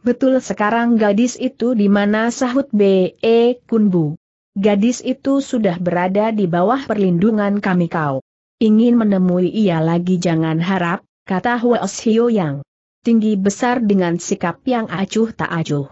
Betul sekarang gadis itu di mana sahut B.E. Kunbu. Gadis itu sudah berada di bawah perlindungan kami kau. Ingin menemui ia lagi jangan harap, kata Hwa Hyo Yang. Tinggi besar dengan sikap yang acuh tak acuh.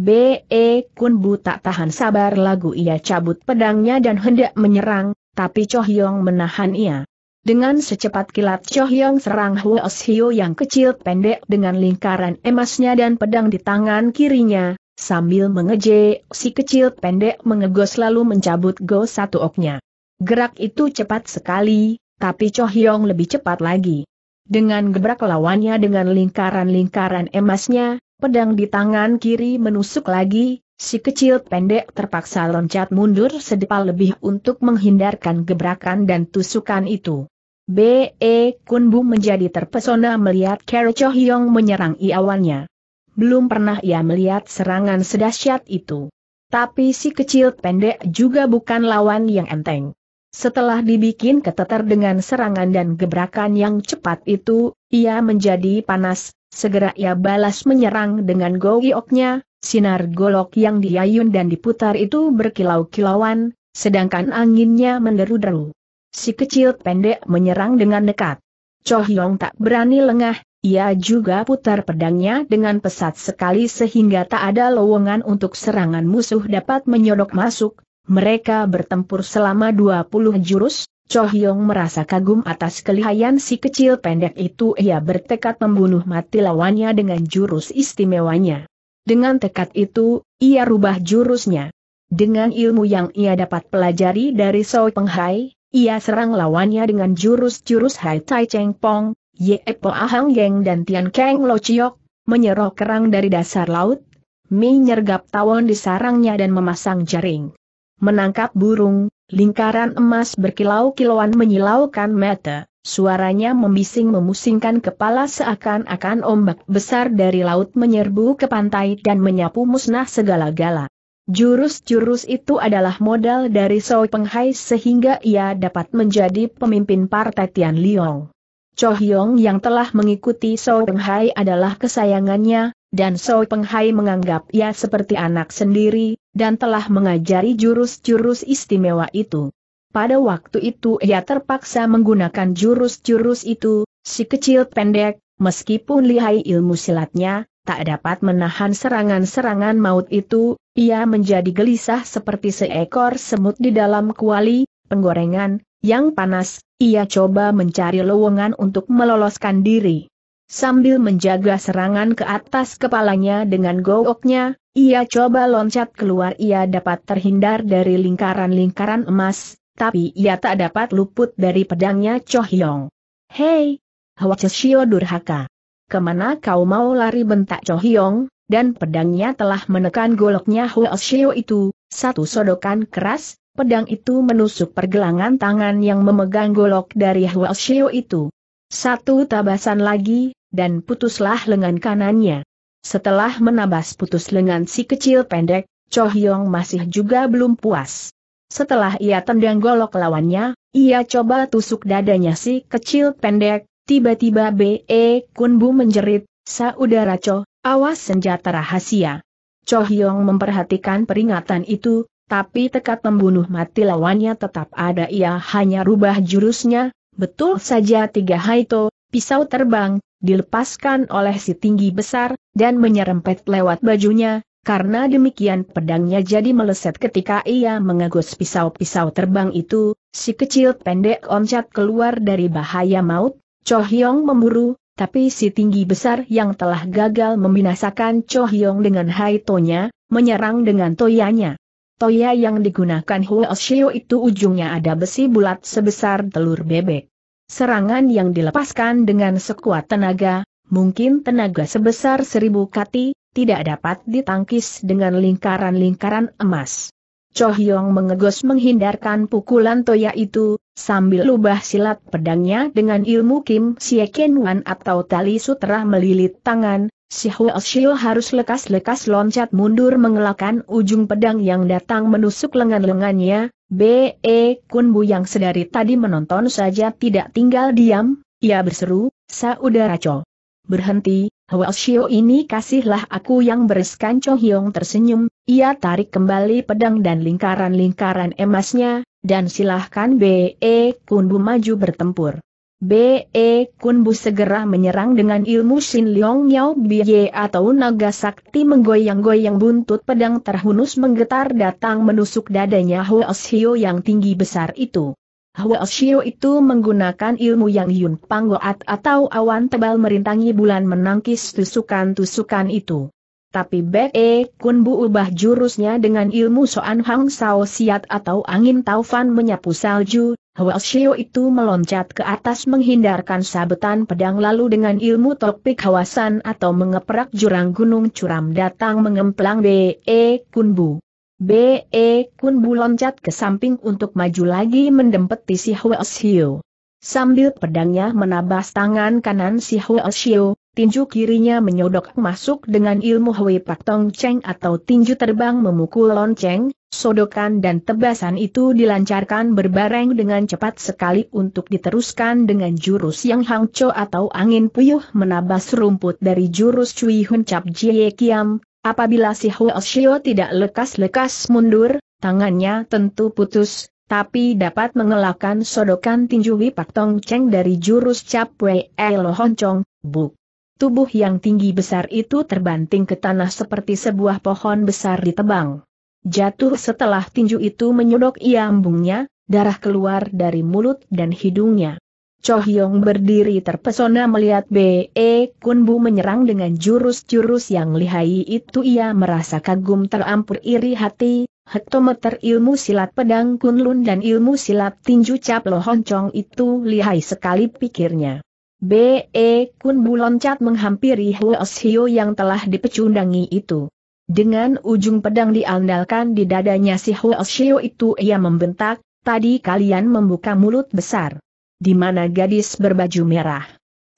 B.E. Kun Bu tak tahan sabar lagu ia cabut pedangnya dan hendak menyerang, tapi Cho Hyong menahan ia. Dengan secepat kilat Cho Hyong serang Huo Hyo yang kecil pendek dengan lingkaran emasnya dan pedang di tangan kirinya, sambil mengeje, si kecil pendek mengegos lalu mencabut go satu oknya. Gerak itu cepat sekali, tapi Cho Hyong lebih cepat lagi. Dengan gebrak lawannya dengan lingkaran-lingkaran emasnya, pedang di tangan kiri menusuk lagi, si kecil pendek terpaksa loncat mundur sedepal lebih untuk menghindarkan gebrakan dan tusukan itu. B.E. Kunbu menjadi terpesona melihat Kero Cho Hyong menyerang iawannya. Belum pernah ia melihat serangan sedahsyat itu. Tapi si kecil pendek juga bukan lawan yang enteng. Setelah dibikin keteter dengan serangan dan gebrakan yang cepat itu, ia menjadi panas, segera ia balas menyerang dengan goyoknya. sinar golok yang diayun dan diputar itu berkilau-kilauan, sedangkan anginnya menderu-deru. Si kecil pendek menyerang dengan dekat. Cho Hyong tak berani lengah, ia juga putar pedangnya dengan pesat sekali sehingga tak ada lowongan untuk serangan musuh dapat menyodok masuk, mereka bertempur selama 20 jurus, Cho Hyong merasa kagum atas kelihayan si kecil pendek itu ia bertekad membunuh mati lawannya dengan jurus istimewanya. Dengan tekad itu, ia rubah jurusnya. Dengan ilmu yang ia dapat pelajari dari Peng Hai, ia serang lawannya dengan jurus-jurus Hai Tai Cheng Pong, Ye Po Ahang Geng dan Tian Keng Lo Chiok, menyerok kerang dari dasar laut, menyergap tawon di sarangnya dan memasang jaring menangkap burung, lingkaran emas berkilau-kilauan menyilaukan mata, suaranya membising memusingkan kepala seakan-akan ombak besar dari laut menyerbu ke pantai dan menyapu musnah segala-gala. Jurus-jurus itu adalah modal dari Soi Penghai sehingga ia dapat menjadi pemimpin partai Tian Liong. Cho Hyong yang telah mengikuti Soi Penghai adalah kesayangannya, dan Soi Penghai menganggap ia seperti anak sendiri, dan telah mengajari jurus-jurus istimewa itu. Pada waktu itu ia terpaksa menggunakan jurus-jurus itu, si kecil pendek, meskipun lihai ilmu silatnya, tak dapat menahan serangan-serangan maut itu, ia menjadi gelisah seperti seekor semut di dalam kuali, penggorengan, yang panas, ia coba mencari lowongan untuk meloloskan diri. Sambil menjaga serangan ke atas kepalanya dengan gooknya, ia coba loncat keluar ia dapat terhindar dari lingkaran-lingkaran emas, tapi ia tak dapat luput dari pedangnya Cho Hyong. Hei! Hwachesio durhaka! Kemana kau mau lari bentak Cho Hyong, dan pedangnya telah menekan goloknya Hwa Hwachesio itu, satu sodokan keras, pedang itu menusuk pergelangan tangan yang memegang golok dari Hwa Hwachesio itu. Satu tabasan lagi, dan putuslah lengan kanannya. Setelah menabas putus lengan si kecil pendek, Cho Hyong masih juga belum puas. Setelah ia tendang golok lawannya, ia coba tusuk dadanya si kecil pendek, tiba-tiba B.E. Kunbu menjerit, Saudara Cho, awas senjata rahasia. Cho Hyong memperhatikan peringatan itu, tapi tekad membunuh mati lawannya tetap ada ia hanya rubah jurusnya, betul saja tiga haito, pisau terbang, dilepaskan oleh si tinggi besar, dan menyerempet lewat bajunya, karena demikian pedangnya jadi meleset ketika ia mengegus pisau-pisau terbang itu, si kecil pendek oncat keluar dari bahaya maut, Cho Hyong memburu, tapi si tinggi besar yang telah gagal membinasakan Cho Hyong dengan hai tonya, menyerang dengan toyanya. Toya yang digunakan Huo Shio itu ujungnya ada besi bulat sebesar telur bebek. Serangan yang dilepaskan dengan sekuat tenaga, mungkin tenaga sebesar seribu kati, tidak dapat ditangkis dengan lingkaran-lingkaran emas. Cho Hyong mengegos menghindarkan pukulan Toya itu, sambil lubah silat pedangnya dengan ilmu Kim Siekin Wan atau tali sutra melilit tangan, Si Hua Xiu harus lekas-lekas loncat mundur mengelakkan ujung pedang yang datang menusuk lengan-lengannya, B.E. Kun Bu yang sedari tadi menonton saja tidak tinggal diam, ia berseru, Saudara Cho. Berhenti, Hua Xiu ini kasihlah aku yang bereskan Cho Hyong tersenyum, ia tarik kembali pedang dan lingkaran-lingkaran emasnya, dan silahkan B.E. Kun Bu maju bertempur. B.E. Kun Bu segera menyerang dengan ilmu Shin Leong Yao Ye atau naga sakti menggoyang-goyang buntut pedang terhunus menggetar datang menusuk dadanya Hua Hio yang tinggi besar itu. Hua Hio itu menggunakan ilmu yang Yun Panggoat atau awan tebal merintangi bulan menangkis tusukan-tusukan itu. Tapi Be Kun Bu ubah jurusnya dengan ilmu Soan Hang Sao Siat atau angin taufan menyapu salju, Hwasyo itu meloncat ke atas menghindarkan sabetan pedang lalu dengan ilmu topik kawasan atau mengeprak jurang gunung curam datang mengemplang B.E. Kunbu. B.E. Kunbu loncat ke samping untuk maju lagi mendempeti si Hwasyo. Sambil pedangnya menabas tangan kanan si Hwasyo, Tinju kirinya menyodok masuk dengan ilmu Hui Pak Tong Cheng atau tinju terbang memukul lonceng, sodokan dan tebasan itu dilancarkan berbareng dengan cepat sekali untuk diteruskan dengan jurus yang Hang hangco atau angin puyuh menabas rumput dari jurus Cui Hun Cap Jie Kiam, apabila si Hua Shio tidak lekas-lekas mundur, tangannya tentu putus, tapi dapat mengelakkan sodokan tinju Wipak Tong Cheng dari jurus Cap Wei Lo Chong, Buk tubuh yang tinggi besar itu terbanting ke tanah seperti sebuah pohon besar ditebang. Jatuh setelah tinju itu menyodok ia embungnya, darah keluar dari mulut dan hidungnya. Choh Yong berdiri terpesona melihat B.E. Bu menyerang dengan jurus-jurus yang lihai itu ia merasa kagum terampur iri hati, hektometer ilmu silat pedang Kun Lun dan ilmu silat tinju cap lohoncong itu lihai sekali pikirnya. B.E. Kun Bu loncat menghampiri Huos Hio yang telah dipecundangi itu. Dengan ujung pedang diandalkan di dadanya si Huos Hio itu ia membentak, tadi kalian membuka mulut besar. Di mana gadis berbaju merah?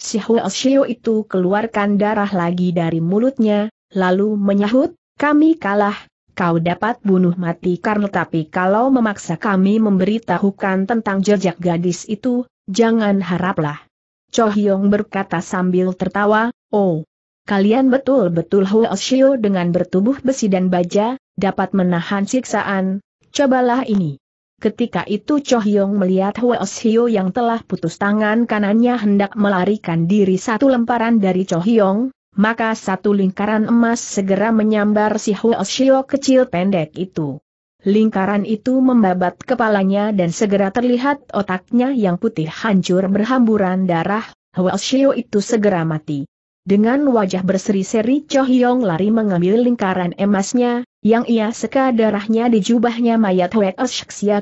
Si Huos Hio itu keluarkan darah lagi dari mulutnya, lalu menyahut, kami kalah, kau dapat bunuh mati karena tapi kalau memaksa kami memberitahukan tentang jejak gadis itu, jangan haraplah. Cho Hyong berkata sambil tertawa, Oh, kalian betul-betul Osio dengan bertubuh besi dan baja, dapat menahan siksaan, cobalah ini. Ketika itu Cho Hyong melihat Osio yang telah putus tangan kanannya hendak melarikan diri satu lemparan dari Cho Hyong, maka satu lingkaran emas segera menyambar si Osio kecil pendek itu. Lingkaran itu membabat kepalanya dan segera terlihat otaknya yang putih hancur berhamburan darah, Hwa Shio itu segera mati. Dengan wajah berseri-seri Cho Hyong lari mengambil lingkaran emasnya, yang ia seka darahnya di jubahnya mayat Hwek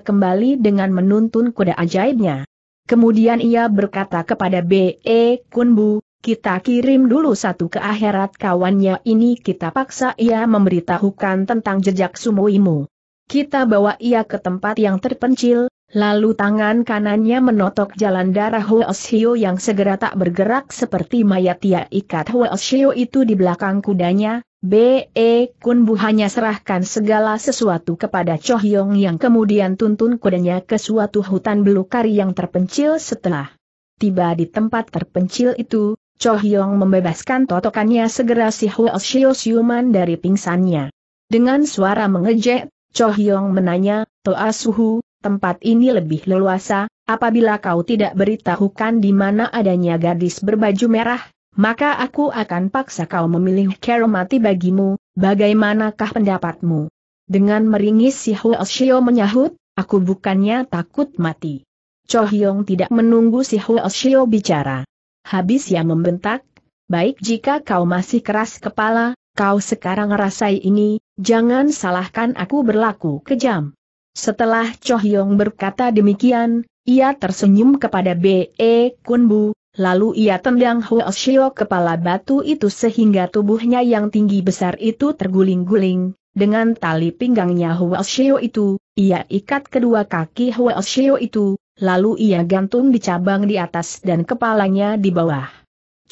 kembali dengan menuntun kuda ajaibnya. Kemudian ia berkata kepada B.E. Kunbu, kita kirim dulu satu ke akhirat kawannya ini kita paksa ia memberitahukan tentang jejak sumuimu kita bawa ia ke tempat yang terpencil, lalu tangan kanannya menotok jalan darah Hoeshio yang segera tak bergerak seperti mayat ia ikat Hoeshio itu di belakang kudanya, B.E. Kunbu hanya serahkan segala sesuatu kepada Cho Hyong yang kemudian tuntun kudanya ke suatu hutan belukar yang terpencil setelah tiba di tempat terpencil itu, Cho Hyong membebaskan totokannya segera si Huo Siuman dari pingsannya. Dengan suara mengejek, Cho Hyong menanya, Toa Suhu, tempat ini lebih leluasa, apabila kau tidak beritahukan di mana adanya gadis berbaju merah, maka aku akan paksa kau memilih kero mati bagimu, bagaimanakah pendapatmu? Dengan meringis si Huo Shio menyahut, aku bukannya takut mati. Cho Hyong tidak menunggu si Huo Shio bicara. Habis ia membentak, baik jika kau masih keras kepala, kau sekarang rasai ini, jangan salahkan aku berlaku kejam. Setelah Choh Yong berkata demikian, ia tersenyum kepada B.E. Bu, lalu ia tendang Huo Xiao kepala batu itu sehingga tubuhnya yang tinggi besar itu terguling-guling. Dengan tali pinggangnya Huo Xiao itu, ia ikat kedua kaki Huo Xiao itu, lalu ia gantung di cabang di atas dan kepalanya di bawah.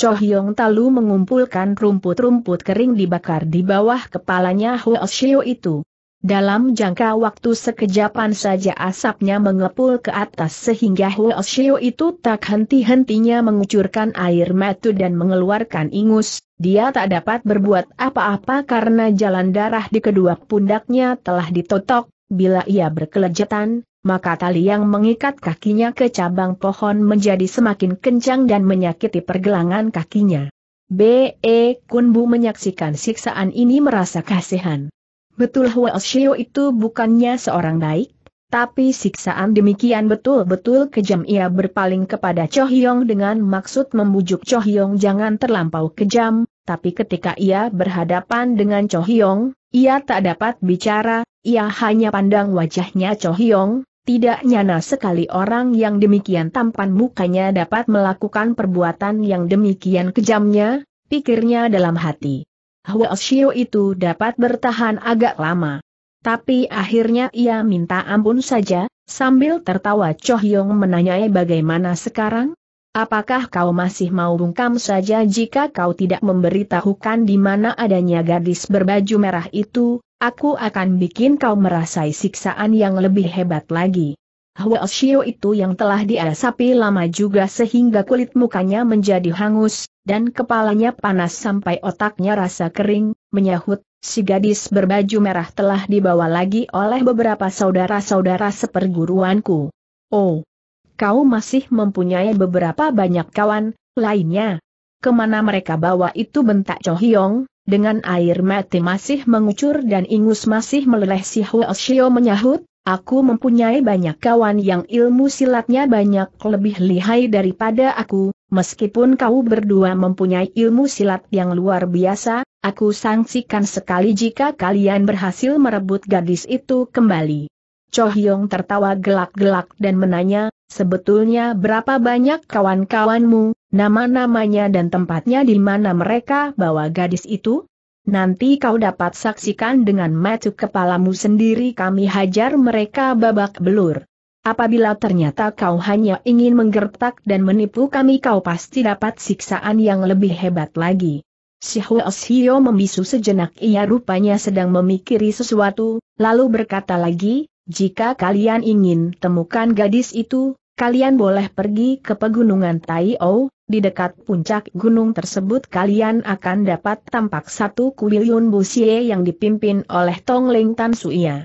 Cho Hyong Talu mengumpulkan rumput-rumput kering dibakar di bawah kepalanya Huo Xiu itu. Dalam jangka waktu sekejapan saja asapnya mengepul ke atas sehingga Huo Xiu itu tak henti-hentinya mengucurkan air mata dan mengeluarkan ingus, dia tak dapat berbuat apa-apa karena jalan darah di kedua pundaknya telah ditotok, bila ia berkelejatan maka tali yang mengikat kakinya ke cabang pohon menjadi semakin kencang dan menyakiti pergelangan kakinya. B.E. Kunbu menyaksikan siksaan ini merasa kasihan. Betul Shio itu bukannya seorang baik, tapi siksaan demikian betul-betul kejam ia berpaling kepada Cho Hyong dengan maksud membujuk Cho Hyong jangan terlampau kejam, tapi ketika ia berhadapan dengan Cho Hyong, ia tak dapat bicara, ia hanya pandang wajahnya Cho Hyong, tidak nyana sekali orang yang demikian tampan mukanya dapat melakukan perbuatan yang demikian kejamnya, pikirnya dalam hati. Hua Shio itu dapat bertahan agak lama. Tapi akhirnya ia minta ampun saja, sambil tertawa Choh Yong menanyai bagaimana sekarang? Apakah kau masih mau bungkam saja jika kau tidak memberitahukan di mana adanya gadis berbaju merah itu? Aku akan bikin kau merasai siksaan yang lebih hebat lagi. Hwa Shio itu yang telah diasapi lama juga sehingga kulit mukanya menjadi hangus, dan kepalanya panas sampai otaknya rasa kering, menyahut, si gadis berbaju merah telah dibawa lagi oleh beberapa saudara-saudara seperguruanku. Oh, kau masih mempunyai beberapa banyak kawan, lainnya. Kemana mereka bawa itu bentak Cho Hyong. Dengan air mati masih mengucur dan ingus masih meleleh si Huo menyahut, Aku mempunyai banyak kawan yang ilmu silatnya banyak lebih lihai daripada aku, meskipun kau berdua mempunyai ilmu silat yang luar biasa, aku sangsikan sekali jika kalian berhasil merebut gadis itu kembali. Cho Hyong tertawa gelak-gelak dan menanya, Sebetulnya berapa banyak kawan-kawanmu, nama-namanya dan tempatnya di mana mereka bawa gadis itu? Nanti kau dapat saksikan dengan mata kepalamu sendiri kami hajar mereka babak belur. Apabila ternyata kau hanya ingin menggertak dan menipu kami kau pasti dapat siksaan yang lebih hebat lagi. Si Hwasio membisu sejenak ia rupanya sedang memikiri sesuatu, lalu berkata lagi, jika kalian ingin temukan gadis itu, kalian boleh pergi ke pegunungan Taiou, di dekat puncak gunung tersebut kalian akan dapat tampak satu kuil Yun busie yang dipimpin oleh Tong Ling Tan Suia.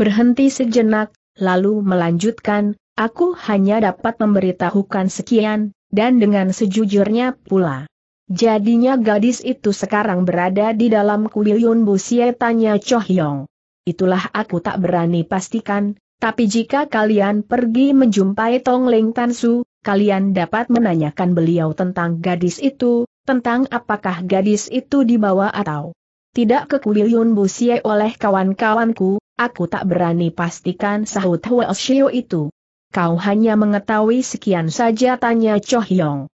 Berhenti sejenak, lalu melanjutkan, aku hanya dapat memberitahukan sekian, dan dengan sejujurnya pula. Jadinya gadis itu sekarang berada di dalam kuil Yun busie tanya Cho Yong. Itulah aku tak berani pastikan, tapi jika kalian pergi menjumpai Tong Leng Tan Su, kalian dapat menanyakan beliau tentang gadis itu, tentang apakah gadis itu dibawa atau tidak ke Kuil Yun Busie oleh kawan-kawanku, aku tak berani pastikan sahut Shio itu. Kau hanya mengetahui sekian saja tanya Cho Hyong.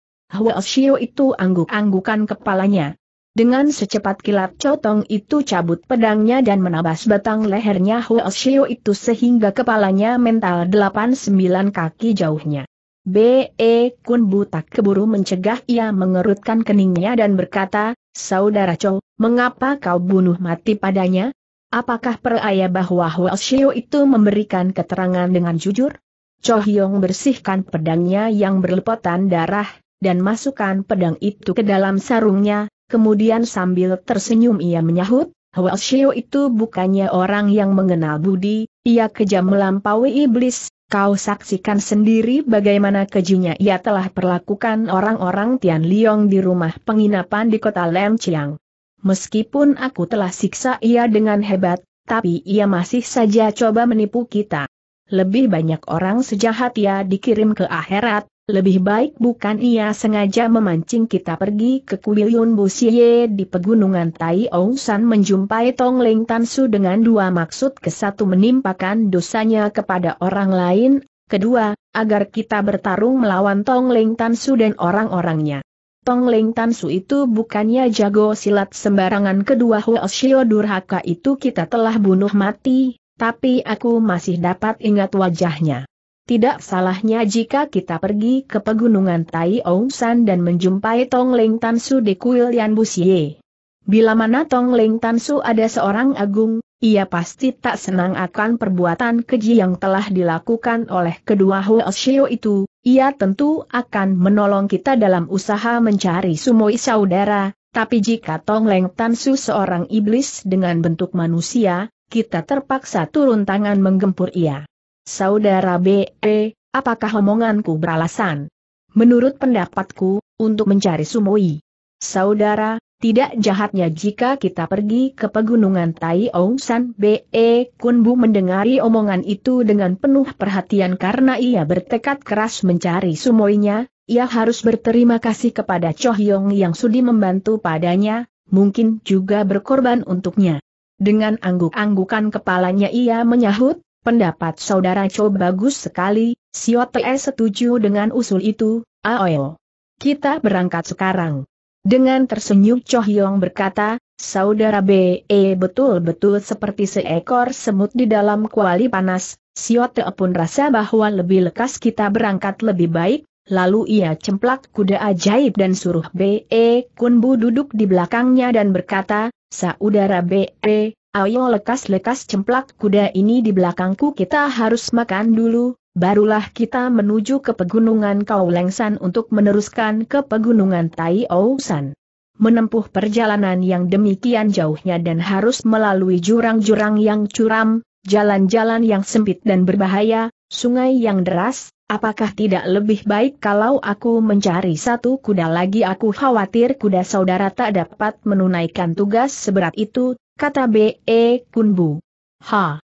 Shio itu angguk-anggukan kepalanya. Dengan secepat kilat cotong itu cabut pedangnya dan menabas batang lehernya Huo Xiu itu sehingga kepalanya mental 89 kaki jauhnya. B.E. Kun butak keburu mencegah ia mengerutkan keningnya dan berkata, Saudara Chou, mengapa kau bunuh mati padanya? Apakah peraya bahwa Huo Xiu itu memberikan keterangan dengan jujur? Cho Hyong bersihkan pedangnya yang berlepotan darah, dan masukkan pedang itu ke dalam sarungnya, Kemudian sambil tersenyum ia menyahut, Hwasyo itu bukannya orang yang mengenal budi, ia kejam melampaui iblis, kau saksikan sendiri bagaimana kejinya ia telah perlakukan orang-orang Tian Liong di rumah penginapan di kota Lem Chiang. Meskipun aku telah siksa ia dengan hebat, tapi ia masih saja coba menipu kita. Lebih banyak orang sejahat ia dikirim ke akhirat, lebih baik bukan ia sengaja memancing kita pergi ke kuil Yun Busye di pegunungan Tai Ong San menjumpai Tong Leng Su dengan dua maksud ke satu menimpakan dosanya kepada orang lain, kedua, agar kita bertarung melawan Tong Leng Su dan orang-orangnya. Tong Leng Su itu bukannya jago silat sembarangan kedua Huoshio Durhaka itu kita telah bunuh mati, tapi aku masih dapat ingat wajahnya. Tidak salahnya jika kita pergi ke pegunungan Tai Ong San dan menjumpai Tong Leng Tan Su di kuil Yan Busye. Bila mana Tong Leng Tan Su ada seorang agung, ia pasti tak senang akan perbuatan keji yang telah dilakukan oleh kedua Huo Shio itu, ia tentu akan menolong kita dalam usaha mencari sumoi saudara, tapi jika Tong Leng Tan Su seorang iblis dengan bentuk manusia, kita terpaksa turun tangan menggempur ia. Saudara B.E., apakah omonganku beralasan? Menurut pendapatku, untuk mencari Sumoi. Saudara, tidak jahatnya jika kita pergi ke pegunungan Tai Ong San B.E. Kunbu mendengari omongan itu dengan penuh perhatian karena ia bertekad keras mencari sumoinya, ia harus berterima kasih kepada Cho Hyong yang sudi membantu padanya, mungkin juga berkorban untuknya. Dengan angguk-anggukan kepalanya ia menyahut, Pendapat saudara Cho bagus sekali, Sio Te setuju dengan usul itu, Aoyo. Kita berangkat sekarang. Dengan tersenyum Cho Hyong berkata, Saudara BE betul-betul seperti seekor semut di dalam kuali panas, Sio Te pun rasa bahwa lebih lekas kita berangkat lebih baik, lalu ia cemplak kuda ajaib dan suruh BE Kunbu duduk di belakangnya dan berkata, Saudara BE, Ayo lekas-lekas cemplak kuda ini di belakangku kita harus makan dulu, barulah kita menuju ke pegunungan Kau Lengsan untuk meneruskan ke pegunungan Tai Ousan. Menempuh perjalanan yang demikian jauhnya dan harus melalui jurang-jurang yang curam, jalan-jalan yang sempit dan berbahaya, sungai yang deras, apakah tidak lebih baik kalau aku mencari satu kuda lagi aku khawatir kuda saudara tak dapat menunaikan tugas seberat itu, kata B.E. Kunbu. Ha!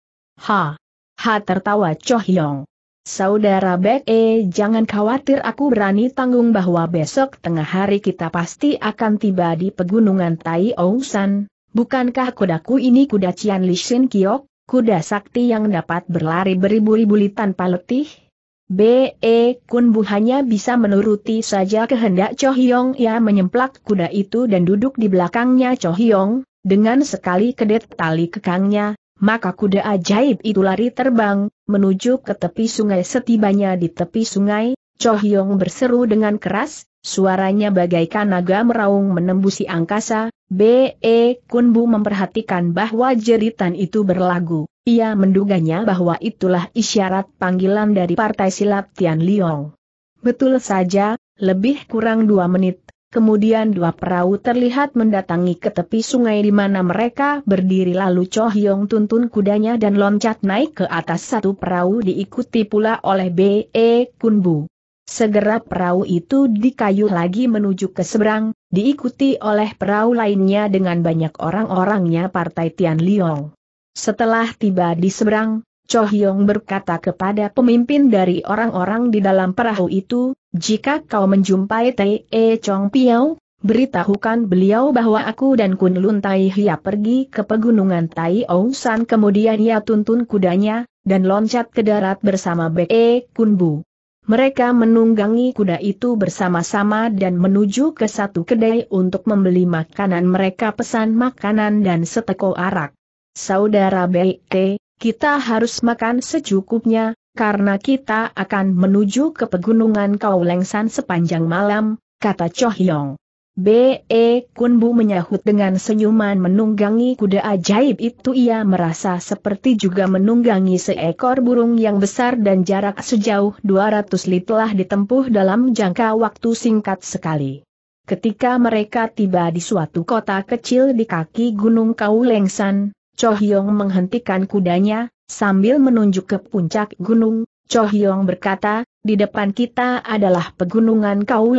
Ha! Ha tertawa Cho Hyong. Saudara Be, jangan khawatir aku berani tanggung bahwa besok tengah hari kita pasti akan tiba di pegunungan Tai Ousan, bukankah kudaku ini kuda Cian Li Shin Kiok, kuda sakti yang dapat berlari beribu-ribu li tanpa letih? B.E. Kunbu hanya bisa menuruti saja kehendak Cho Hyong ia menyemplak kuda itu dan duduk di belakangnya Cho Hyong, dengan sekali kedet tali kekangnya, maka kuda ajaib itu lari terbang, menuju ke tepi sungai setibanya di tepi sungai, Cho berseru dengan keras, suaranya bagaikan naga meraung menembusi angkasa, B.E. Kunbu memperhatikan bahwa jeritan itu berlagu, ia menduganya bahwa itulah isyarat panggilan dari partai silat Tian Liong. Betul saja, lebih kurang dua menit Kemudian dua perahu terlihat mendatangi ke tepi sungai di mana mereka berdiri lalu Cho Hyong tuntun kudanya dan loncat naik ke atas satu perahu diikuti pula oleh B.E. Kunbu. Segera perahu itu dikayuh lagi menuju ke seberang, diikuti oleh perahu lainnya dengan banyak orang-orangnya partai Tian Liong. Setelah tiba di seberang, Cho Hyong berkata kepada pemimpin dari orang-orang di dalam perahu itu, jika kau menjumpai E Chong Piao, beritahukan beliau bahwa aku dan Kun Lun Tai Hia pergi ke pegunungan Tai Ong San kemudian ia tuntun kudanya, dan loncat ke darat bersama B.E. E Kun Bu. Mereka menunggangi kuda itu bersama-sama dan menuju ke satu kedai untuk membeli makanan mereka pesan makanan dan seteko arak. Saudara B.E., e, kita harus makan secukupnya, karena kita akan menuju ke pegunungan Kaulengsan sepanjang malam, kata Cho Hyong. B.E. Kunbu menyahut dengan senyuman menunggangi kuda ajaib itu ia merasa seperti juga menunggangi seekor burung yang besar dan jarak sejauh 200 li telah ditempuh dalam jangka waktu singkat sekali. Ketika mereka tiba di suatu kota kecil di kaki Gunung Kaulengsan, Cho Hyong menghentikan kudanya, Sambil menunjuk ke puncak gunung, Cho Hyong berkata, di depan kita adalah pegunungan Kau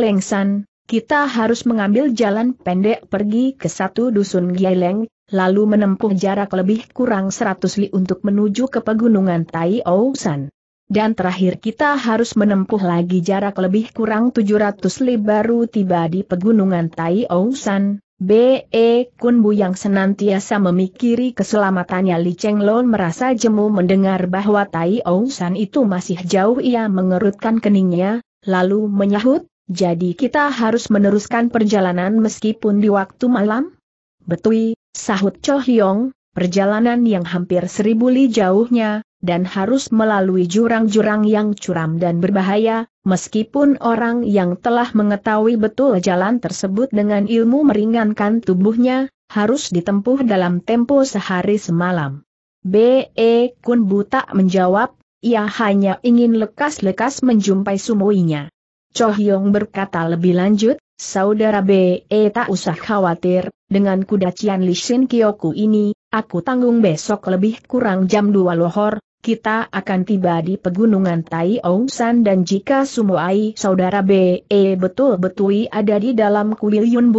kita harus mengambil jalan pendek pergi ke satu dusun Gieleng, lalu menempuh jarak lebih kurang 100 li untuk menuju ke pegunungan Tai Ousan. Dan terakhir kita harus menempuh lagi jarak lebih kurang 700 li baru tiba di pegunungan Tai Ousan, B.E. Kunbu yang senantiasa memikiri keselamatannya Li Chenglon merasa jemu mendengar bahwa Tai San itu masih jauh ia mengerutkan keningnya, lalu menyahut, jadi kita harus meneruskan perjalanan meskipun di waktu malam? Betui, sahut Cho Hyong, perjalanan yang hampir seribu li jauhnya, dan harus melalui jurang-jurang yang curam dan berbahaya, meskipun orang yang telah mengetahui betul jalan tersebut dengan ilmu meringankan tubuhnya, harus ditempuh dalam tempo sehari semalam. B.E. Kun buta menjawab, ia hanya ingin lekas-lekas menjumpai sumoinya." Cho Hyong berkata lebih lanjut, Saudara B.E. tak usah khawatir, dengan kuda Cian Li Kyoku ini, aku tanggung besok lebih kurang jam 2 lohor, kita akan tiba di pegunungan Tai Ong San dan jika Sumoai saudara BE betul-betul ada di dalam kuil Yun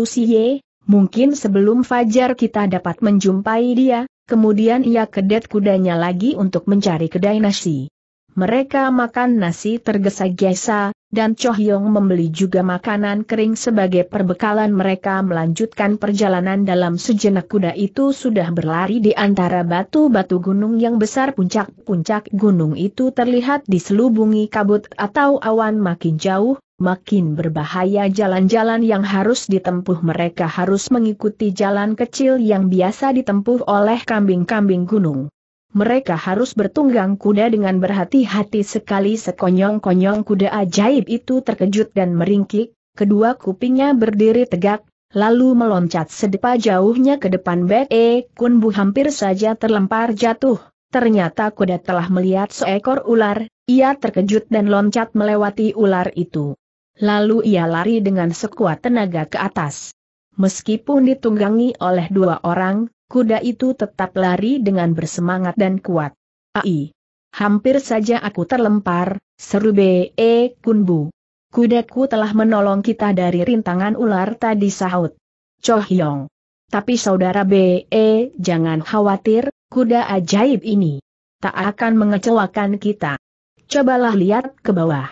mungkin sebelum fajar kita dapat menjumpai dia, kemudian ia kedet kudanya lagi untuk mencari kedai nasi. Mereka makan nasi tergesa-gesa, dan Chohyong membeli juga makanan kering sebagai perbekalan mereka melanjutkan perjalanan dalam sejenak kuda itu sudah berlari di antara batu-batu gunung yang besar puncak-puncak gunung itu terlihat diselubungi kabut atau awan makin jauh, makin berbahaya jalan-jalan yang harus ditempuh mereka harus mengikuti jalan kecil yang biasa ditempuh oleh kambing-kambing gunung mereka harus bertunggang kuda dengan berhati-hati sekali sekonyong-konyong kuda ajaib itu terkejut dan meringkik, kedua kupingnya berdiri tegak, lalu meloncat sedepa jauhnya ke depan Be Kunbu hampir saja terlempar jatuh. Ternyata kuda telah melihat seekor ular, ia terkejut dan loncat melewati ular itu. Lalu ia lari dengan sekuat tenaga ke atas. Meskipun ditunggangi oleh dua orang, kuda itu tetap lari dengan bersemangat dan kuat. Ai! Hampir saja aku terlempar, seru B.E. E, Kunbu. Kudaku telah menolong kita dari rintangan ular tadi sahut. Cho Hyong. Tapi saudara B.E. E, jangan khawatir, kuda ajaib ini. Tak akan mengecewakan kita. Cobalah lihat ke bawah.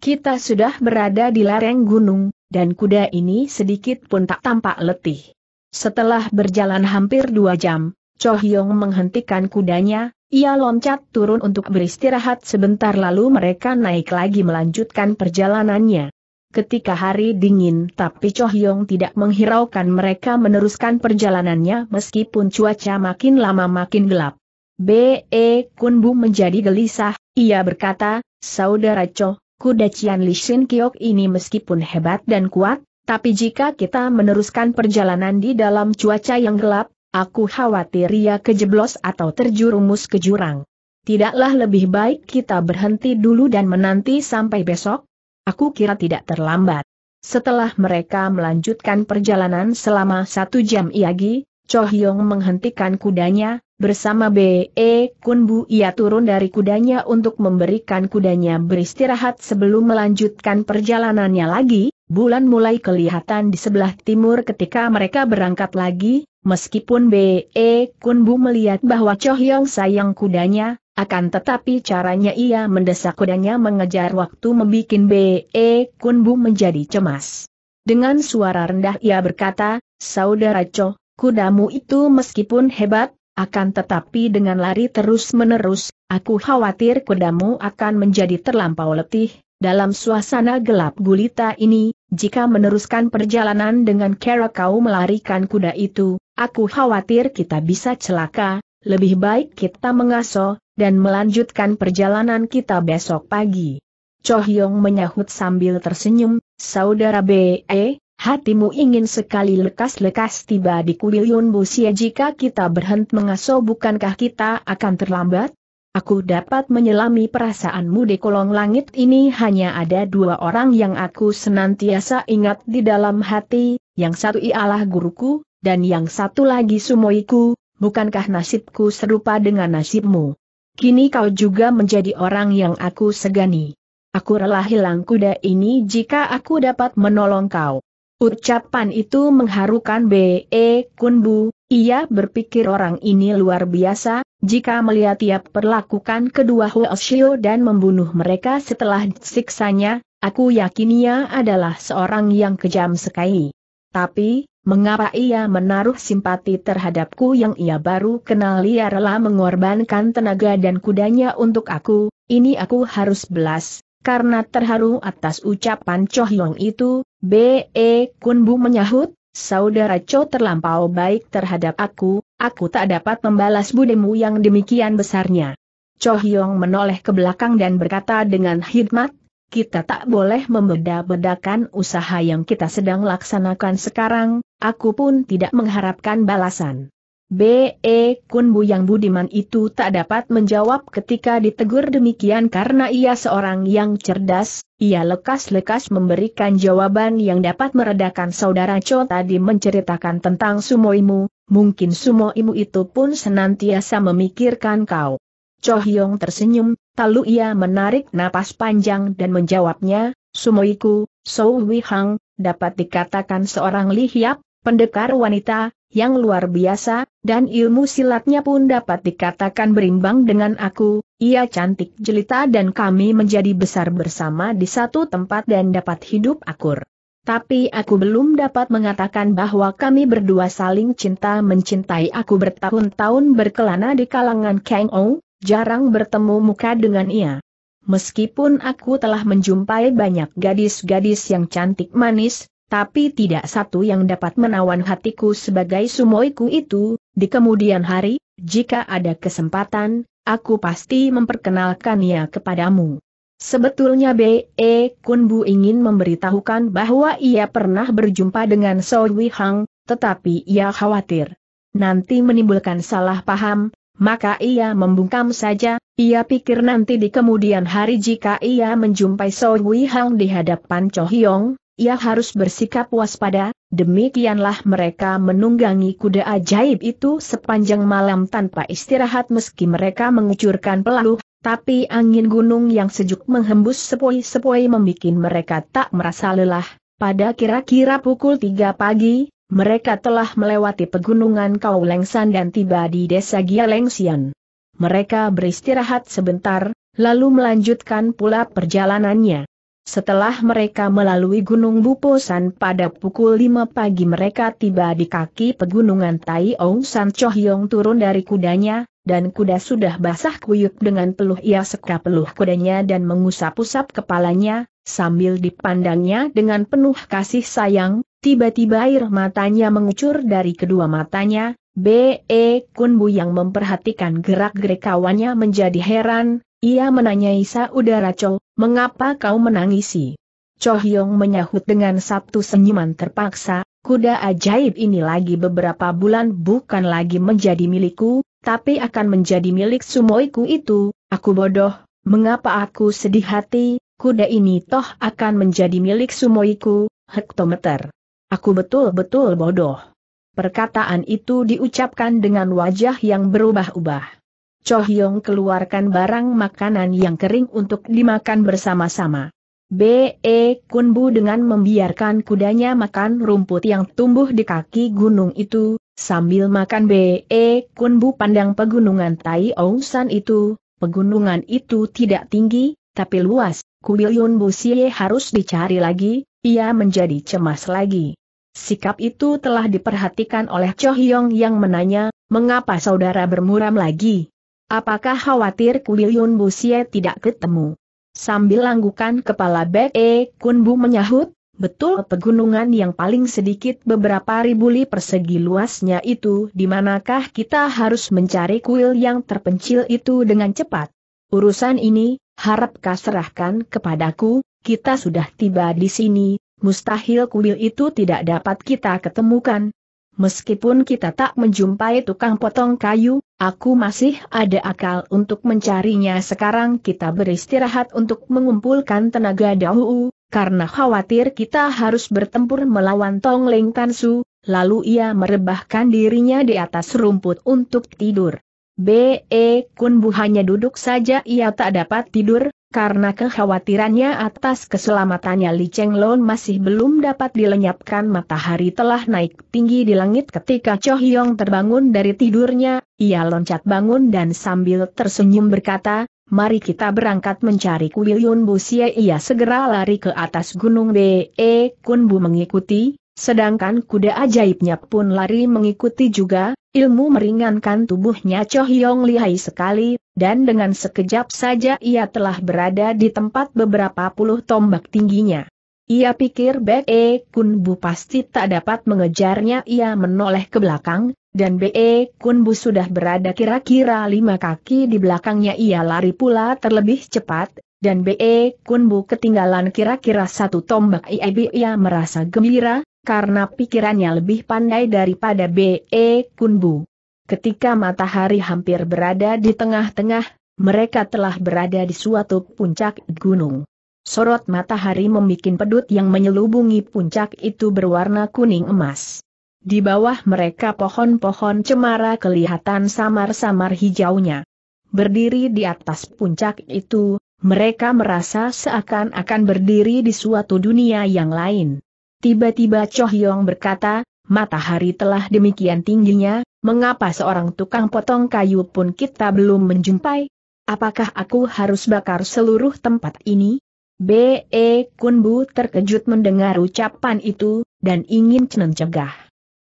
Kita sudah berada di lereng gunung, dan kuda ini sedikit pun tak tampak letih. Setelah berjalan hampir dua jam, Cho Hyong menghentikan kudanya, ia loncat turun untuk beristirahat sebentar lalu mereka naik lagi melanjutkan perjalanannya. Ketika hari dingin tapi Cho Hyong tidak menghiraukan mereka meneruskan perjalanannya meskipun cuaca makin lama makin gelap. B.E. Kun Bu menjadi gelisah, ia berkata, Saudara Cho, kuda Cian Li Shin Kiok ini meskipun hebat dan kuat, tapi jika kita meneruskan perjalanan di dalam cuaca yang gelap, aku khawatir ia kejeblos atau terjerumus ke jurang. Tidaklah lebih baik kita berhenti dulu dan menanti sampai besok? Aku kira tidak terlambat. Setelah mereka melanjutkan perjalanan selama satu jam Iagi, Cho Hyong menghentikan kudanya, Bersama B.E. Kunbu ia turun dari kudanya untuk memberikan kudanya beristirahat sebelum melanjutkan perjalanannya lagi, bulan mulai kelihatan di sebelah timur ketika mereka berangkat lagi, meskipun B.E. Kunbu melihat bahwa Chohyong sayang kudanya, akan tetapi caranya ia mendesak kudanya mengejar waktu membuat B.E. Kunbu menjadi cemas. Dengan suara rendah ia berkata, Saudara Cho, kudamu itu meskipun hebat, akan tetapi dengan lari terus-menerus, aku khawatir kudamu akan menjadi terlampau letih, dalam suasana gelap gulita ini, jika meneruskan perjalanan dengan cara kau melarikan kuda itu, aku khawatir kita bisa celaka, lebih baik kita mengaso, dan melanjutkan perjalanan kita besok pagi. Cho menyahut sambil tersenyum, Saudara B.E., eh, Hatimu ingin sekali lekas-lekas tiba di kuil kuilun sia jika kita berhenti mengasuh bukankah kita akan terlambat? Aku dapat menyelami perasaanmu di kolong langit ini hanya ada dua orang yang aku senantiasa ingat di dalam hati, yang satu ialah guruku, dan yang satu lagi sumoiku, bukankah nasibku serupa dengan nasibmu? Kini kau juga menjadi orang yang aku segani. Aku rela hilang kuda ini jika aku dapat menolong kau. Ucapan itu mengharukan B.E. Kunbu, ia berpikir orang ini luar biasa, jika melihat tiap perlakukan kedua Huoshio dan membunuh mereka setelah siksanya, aku yakin ia adalah seorang yang kejam sekali. Tapi, mengapa ia menaruh simpati terhadapku yang ia baru kenal ia rela mengorbankan tenaga dan kudanya untuk aku, ini aku harus belas, karena terharu atas ucapan Chohyong itu, B.E. Kunbu menyahut, Saudara Cho terlampau baik terhadap aku, aku tak dapat membalas budemu yang demikian besarnya. Cho Hyong menoleh ke belakang dan berkata dengan hikmat, kita tak boleh membeda-bedakan usaha yang kita sedang laksanakan sekarang, aku pun tidak mengharapkan balasan. B.E. Kun Bu yang budiman itu tak dapat menjawab ketika ditegur demikian karena ia seorang yang cerdas, ia lekas-lekas memberikan jawaban yang dapat meredakan saudara Cho tadi menceritakan tentang sumoimu, mungkin sumoimu itu pun senantiasa memikirkan kau. Cho Hyong tersenyum, lalu ia menarik napas panjang dan menjawabnya, sumoiku, Sou Wihang, dapat dikatakan seorang lihiap, pendekar wanita, yang luar biasa, dan ilmu silatnya pun dapat dikatakan berimbang dengan aku, ia cantik jelita dan kami menjadi besar bersama di satu tempat dan dapat hidup akur. Tapi aku belum dapat mengatakan bahwa kami berdua saling cinta mencintai aku bertahun-tahun berkelana di kalangan Kang Ou, jarang bertemu muka dengan ia. Meskipun aku telah menjumpai banyak gadis-gadis yang cantik manis, tapi tidak satu yang dapat menawan hatiku sebagai sumoiku itu, di kemudian hari, jika ada kesempatan, aku pasti memperkenalkannya kepadamu. Sebetulnya B.E. Kunbu ingin memberitahukan bahwa ia pernah berjumpa dengan So Hang, tetapi ia khawatir. Nanti menimbulkan salah paham, maka ia membungkam saja, ia pikir nanti di kemudian hari jika ia menjumpai So Hang di hadapan Cho Hyong, ia harus bersikap waspada, demikianlah mereka menunggangi kuda ajaib itu sepanjang malam tanpa istirahat meski mereka mengucurkan peluh, tapi angin gunung yang sejuk menghembus sepoi-sepoi membuat mereka tak merasa lelah. Pada kira-kira pukul 3 pagi, mereka telah melewati pegunungan Kaulengsan dan tiba di desa Gialengsian. Mereka beristirahat sebentar, lalu melanjutkan pula perjalanannya. Setelah mereka melalui Gunung Buposan pada pukul 5 pagi mereka tiba di kaki pegunungan Tai Ong San Yong turun dari kudanya, dan kuda sudah basah kuyuk dengan peluh ia seka peluh kudanya dan mengusap-usap kepalanya, sambil dipandangnya dengan penuh kasih sayang, tiba-tiba air matanya mengucur dari kedua matanya, B.E. E Kunbu yang memperhatikan gerak-gerik kawannya menjadi heran, ia menanyai saudara Cho, mengapa kau menangisi? Cho Hyong menyahut dengan satu senyuman terpaksa, kuda ajaib ini lagi beberapa bulan bukan lagi menjadi milikku, tapi akan menjadi milik sumoiku itu, aku bodoh, mengapa aku sedih hati, kuda ini toh akan menjadi milik sumoiku, hektometer. Aku betul-betul bodoh. Perkataan itu diucapkan dengan wajah yang berubah-ubah. Cho Hyong keluarkan barang makanan yang kering untuk dimakan bersama-sama. B.E. Kunbu dengan membiarkan kudanya makan rumput yang tumbuh di kaki gunung itu, sambil makan B.E. Kunbu pandang pegunungan Tai San itu, pegunungan itu tidak tinggi, tapi luas, kubil Yun Busie harus dicari lagi, ia menjadi cemas lagi. Sikap itu telah diperhatikan oleh Cho Hyong yang menanya, mengapa saudara bermuram lagi? Apakah khawatir Yun Busie tidak ketemu? Sambil langgukan kepala Bek E Bu menyahut, betul pegunungan yang paling sedikit beberapa ribu li persegi luasnya itu di manakah kita harus mencari kuil yang terpencil itu dengan cepat. Urusan ini, harap kau serahkan kepadaku, kita sudah tiba di sini, mustahil kuil itu tidak dapat kita ketemukan, Meskipun kita tak menjumpai tukang potong kayu, aku masih ada akal untuk mencarinya sekarang kita beristirahat untuk mengumpulkan tenaga dahulu, karena khawatir kita harus bertempur melawan Tong Leng Tansu, lalu ia merebahkan dirinya di atas rumput untuk tidur. B.E. Eh, Kun Bu hanya duduk saja ia tak dapat tidur, karena kekhawatirannya atas keselamatannya Li Cheng Lon masih belum dapat dilenyapkan matahari telah naik tinggi di langit ketika Cho Hyong terbangun dari tidurnya, ia loncat bangun dan sambil tersenyum berkata, Mari kita berangkat mencari Kuil Yun Bu Xie. Ia segera lari ke atas gunung Be Kun Bu mengikuti, Sedangkan kuda ajaibnya pun lari mengikuti juga, ilmu meringankan tubuhnya Cho Hyong lihai sekali, dan dengan sekejap saja ia telah berada di tempat beberapa puluh tombak tingginya. Ia pikir Be Kun Bu pasti tak dapat mengejarnya ia menoleh ke belakang, dan Be Kun Bu sudah berada kira-kira lima kaki di belakangnya ia lari pula terlebih cepat, dan Be Kun Bu ketinggalan kira-kira satu tombak ia merasa gembira, karena pikirannya lebih pandai daripada B.E. Kunbu. Ketika matahari hampir berada di tengah-tengah, mereka telah berada di suatu puncak gunung. Sorot matahari membuat pedut yang menyelubungi puncak itu berwarna kuning emas. Di bawah mereka pohon-pohon cemara kelihatan samar-samar hijaunya. Berdiri di atas puncak itu, mereka merasa seakan-akan berdiri di suatu dunia yang lain. Tiba-tiba Yong berkata, matahari telah demikian tingginya, mengapa seorang tukang potong kayu pun kita belum menjumpai? Apakah aku harus bakar seluruh tempat ini? B.E. Kun Bu terkejut mendengar ucapan itu, dan ingin mencegah.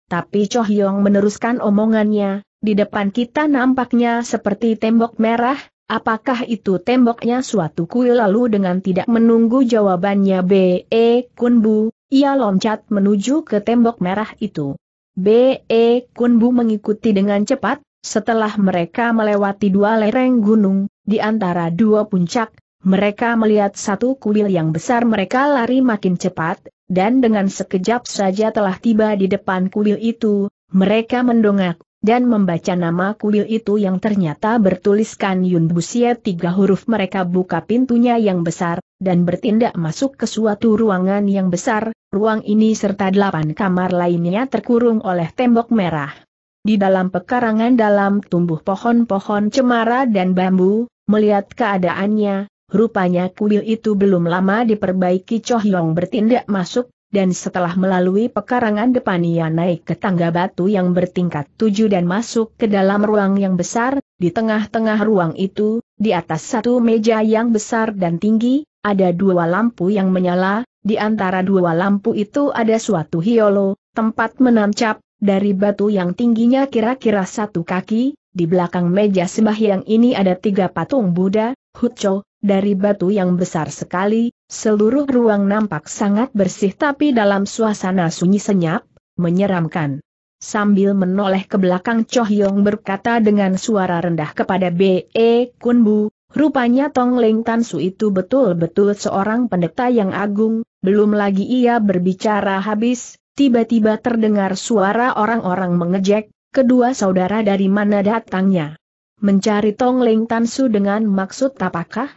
Tapi Yong meneruskan omongannya, di depan kita nampaknya seperti tembok merah, apakah itu temboknya suatu kuil lalu dengan tidak menunggu jawabannya B.E. Kun Bu. Ia loncat menuju ke tembok merah itu. B.E. Kunbu mengikuti dengan cepat, setelah mereka melewati dua lereng gunung, di antara dua puncak, mereka melihat satu kuil yang besar mereka lari makin cepat, dan dengan sekejap saja telah tiba di depan kuil itu, mereka mendongak, dan membaca nama kuil itu yang ternyata bertuliskan Yun Busia tiga huruf mereka buka pintunya yang besar, dan bertindak masuk ke suatu ruangan yang besar, ruang ini serta delapan kamar lainnya terkurung oleh tembok merah. Di dalam pekarangan dalam tumbuh pohon-pohon cemara dan bambu, melihat keadaannya, rupanya kuil itu belum lama diperbaiki Choh Yong bertindak masuk, dan setelah melalui pekarangan depan ia naik ke tangga batu yang bertingkat tujuh dan masuk ke dalam ruang yang besar, di tengah-tengah ruang itu, di atas satu meja yang besar dan tinggi, ada dua lampu yang menyala, di antara dua lampu itu ada suatu hiolo, tempat menancap, dari batu yang tingginya kira-kira satu kaki, di belakang meja sembahyang ini ada tiga patung Buddha, Hucho, dari batu yang besar sekali, seluruh ruang nampak sangat bersih tapi dalam suasana sunyi senyap, menyeramkan. Sambil menoleh ke belakang Cho Yong berkata dengan suara rendah kepada B.E. Kunbu, Rupanya Tong Leng Tan Su itu betul-betul seorang pendeta yang agung, belum lagi ia berbicara habis, tiba-tiba terdengar suara orang-orang mengejek, kedua saudara dari mana datangnya. Mencari Tong Leng Tan Su dengan maksud apakah?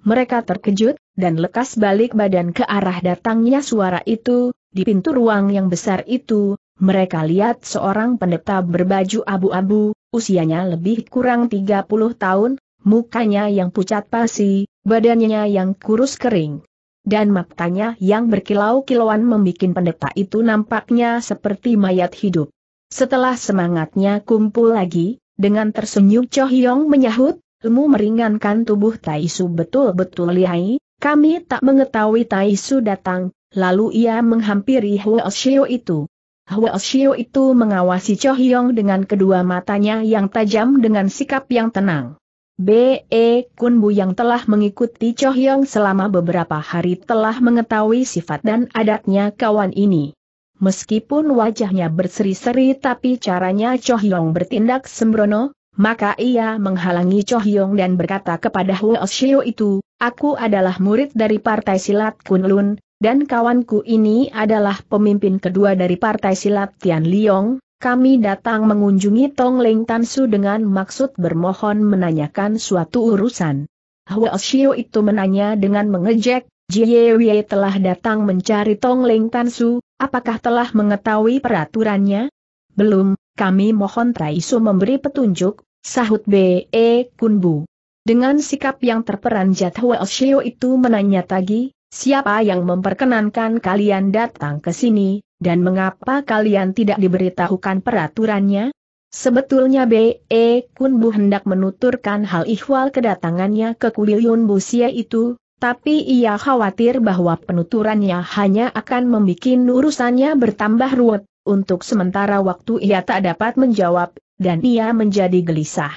Mereka terkejut, dan lekas balik badan ke arah datangnya suara itu, di pintu ruang yang besar itu, mereka lihat seorang pendeta berbaju abu-abu, usianya lebih kurang 30 tahun, mukanya yang pucat pasi, badannya yang kurus kering. Dan matanya yang berkilau-kilauan membuat pendeta itu nampaknya seperti mayat hidup. Setelah semangatnya kumpul lagi, dengan tersenyum Cho Hyong menyahut, ilmu meringankan tubuh Taisu betul-betul lihai, kami tak mengetahui Taisu datang, lalu ia menghampiri Huo Oshio itu. Huo Oshio itu mengawasi Cho Hyong dengan kedua matanya yang tajam dengan sikap yang tenang. B.E. Kunbu yang telah mengikuti Cho Hyong selama beberapa hari telah mengetahui sifat dan adatnya kawan ini. Meskipun wajahnya berseri-seri tapi caranya Cho Hyong bertindak sembrono, maka ia menghalangi Cho Hyong dan berkata kepada Huo Xiu itu, aku adalah murid dari Partai Silat Kunlun, dan kawanku ini adalah pemimpin kedua dari Partai Silat Tian Liong, kami datang mengunjungi Tong Leng Tansu dengan maksud bermohon menanyakan suatu urusan. Hua Shio itu menanya dengan mengejek, Jie Wei telah datang mencari Tong Leng Tansu, apakah telah mengetahui peraturannya? Belum, kami mohon Su memberi petunjuk, sahut B.E. Kunbu. Dengan sikap yang terperanjat Hua Shio itu menanya tagi, siapa yang memperkenankan kalian datang ke sini, dan mengapa kalian tidak diberitahukan peraturannya? Sebetulnya B.E. Kun Bu hendak menuturkan hal ihwal kedatangannya ke Kuil Yun Busia itu, tapi ia khawatir bahwa penuturannya hanya akan membuat urusannya bertambah ruwet, untuk sementara waktu ia tak dapat menjawab, dan ia menjadi gelisah.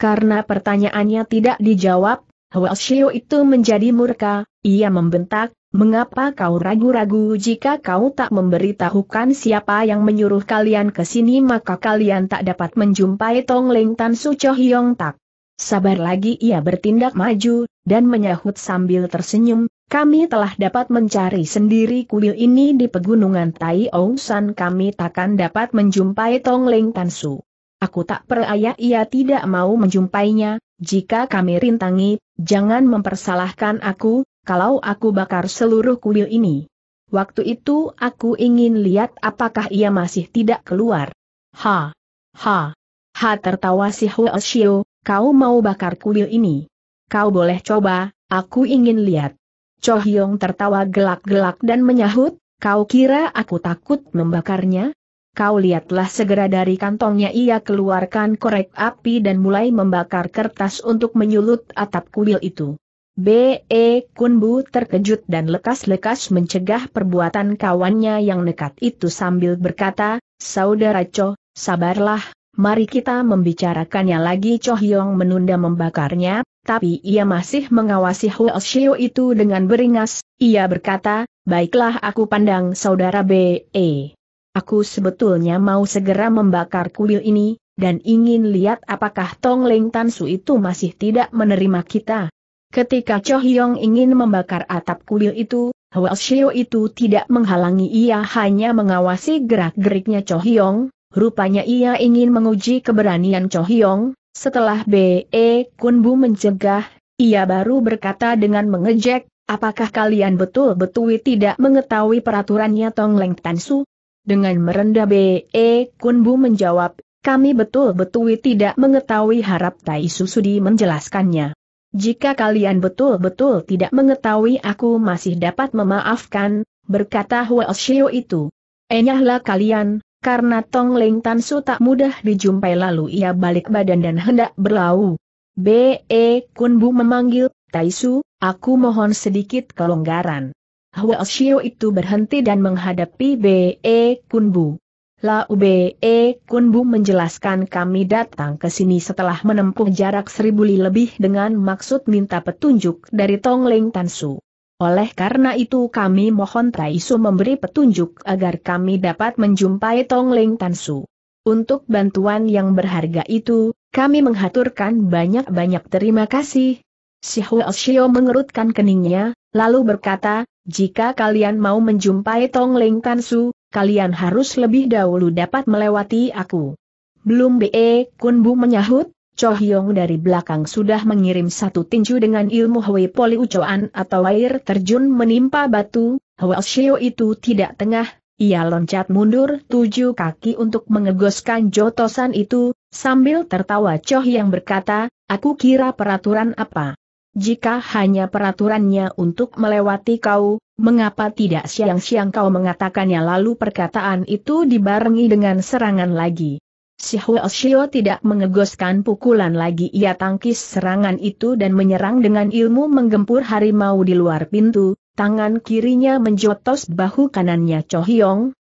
Karena pertanyaannya tidak dijawab, Shio itu menjadi murka, ia membentak, Mengapa kau ragu-ragu jika kau tak memberitahukan siapa yang menyuruh kalian ke sini maka kalian tak dapat menjumpai Tong Leng Tan Su Hyong Tak. Sabar lagi ia bertindak maju, dan menyahut sambil tersenyum, kami telah dapat mencari sendiri kuil ini di pegunungan Tai Ong San kami takkan dapat menjumpai Tong Leng Tan Su. Aku tak peraya ia tidak mau menjumpainya, jika kami rintangi, jangan mempersalahkan aku, kalau aku bakar seluruh kuil ini. Waktu itu aku ingin lihat apakah ia masih tidak keluar. Ha! Ha! Ha tertawa si Huo kau mau bakar kuil ini. Kau boleh coba, aku ingin lihat. Cho Hyong tertawa gelak-gelak dan menyahut, kau kira aku takut membakarnya? Kau lihatlah segera dari kantongnya ia keluarkan korek api dan mulai membakar kertas untuk menyulut atap kuil itu. B.E. Kunbu terkejut dan lekas-lekas mencegah perbuatan kawannya yang nekat itu sambil berkata, Saudara Cho, sabarlah, mari kita membicarakannya lagi Cho Hyong menunda membakarnya, tapi ia masih mengawasi Huo Shio itu dengan beringas, ia berkata, Baiklah aku pandang saudara B.E. Aku sebetulnya mau segera membakar kuil ini, dan ingin lihat apakah Tong Leng Tansu itu masih tidak menerima kita. Ketika Cho Hyong ingin membakar atap kuil itu, Hwa Shio itu tidak menghalangi ia hanya mengawasi gerak-geriknya Cho Hyong, rupanya ia ingin menguji keberanian Cho Hyong, setelah B.E. E Kun Bu mencegah, ia baru berkata dengan mengejek, apakah kalian betul-betul tidak mengetahui peraturannya Tong Leng Tansu? Dengan merendah B.E. E Kun Bu menjawab, kami betul-betul tidak mengetahui harap Tai Su Sudi menjelaskannya. Jika kalian betul-betul tidak mengetahui aku masih dapat memaafkan, berkata Huo itu. Enyahlah kalian, karena Tong Leng Tan Su tak mudah dijumpai lalu ia balik badan dan hendak berlau. B.E. Kun Bu memanggil, Taisu, aku mohon sedikit kelonggaran. Huo itu berhenti dan menghadapi B.E. Kun Bu. Ube Kunbu menjelaskan kami datang ke sini setelah menempuh jarak seribu li lebih dengan maksud minta petunjuk dari Tong Tongling Tansu. Oleh karena itu kami mohon Taisu memberi petunjuk agar kami dapat menjumpai Tong Tongling Tansu. Untuk bantuan yang berharga itu, kami menghaturkan banyak-banyak terima kasih. Si Huoshio mengerutkan keningnya, lalu berkata, jika kalian mau menjumpai Tong Tongling Tansu, kalian harus lebih dahulu dapat melewati aku. Belum Be bu menyahut, Cho Hyong dari belakang sudah mengirim satu tinju dengan ilmu Hwe Poli Ucoan atau air terjun menimpa batu, Hwa Shio itu tidak tengah, ia loncat mundur tujuh kaki untuk mengegoskan jotosan itu, sambil tertawa Cho yang berkata, aku kira peraturan apa. Jika hanya peraturannya untuk melewati kau, mengapa tidak siang-siang kau mengatakannya lalu perkataan itu dibarengi dengan serangan lagi? Si Huoshio tidak mengegoskan pukulan lagi ia tangkis serangan itu dan menyerang dengan ilmu menggempur harimau di luar pintu, tangan kirinya menjotos bahu kanannya Cho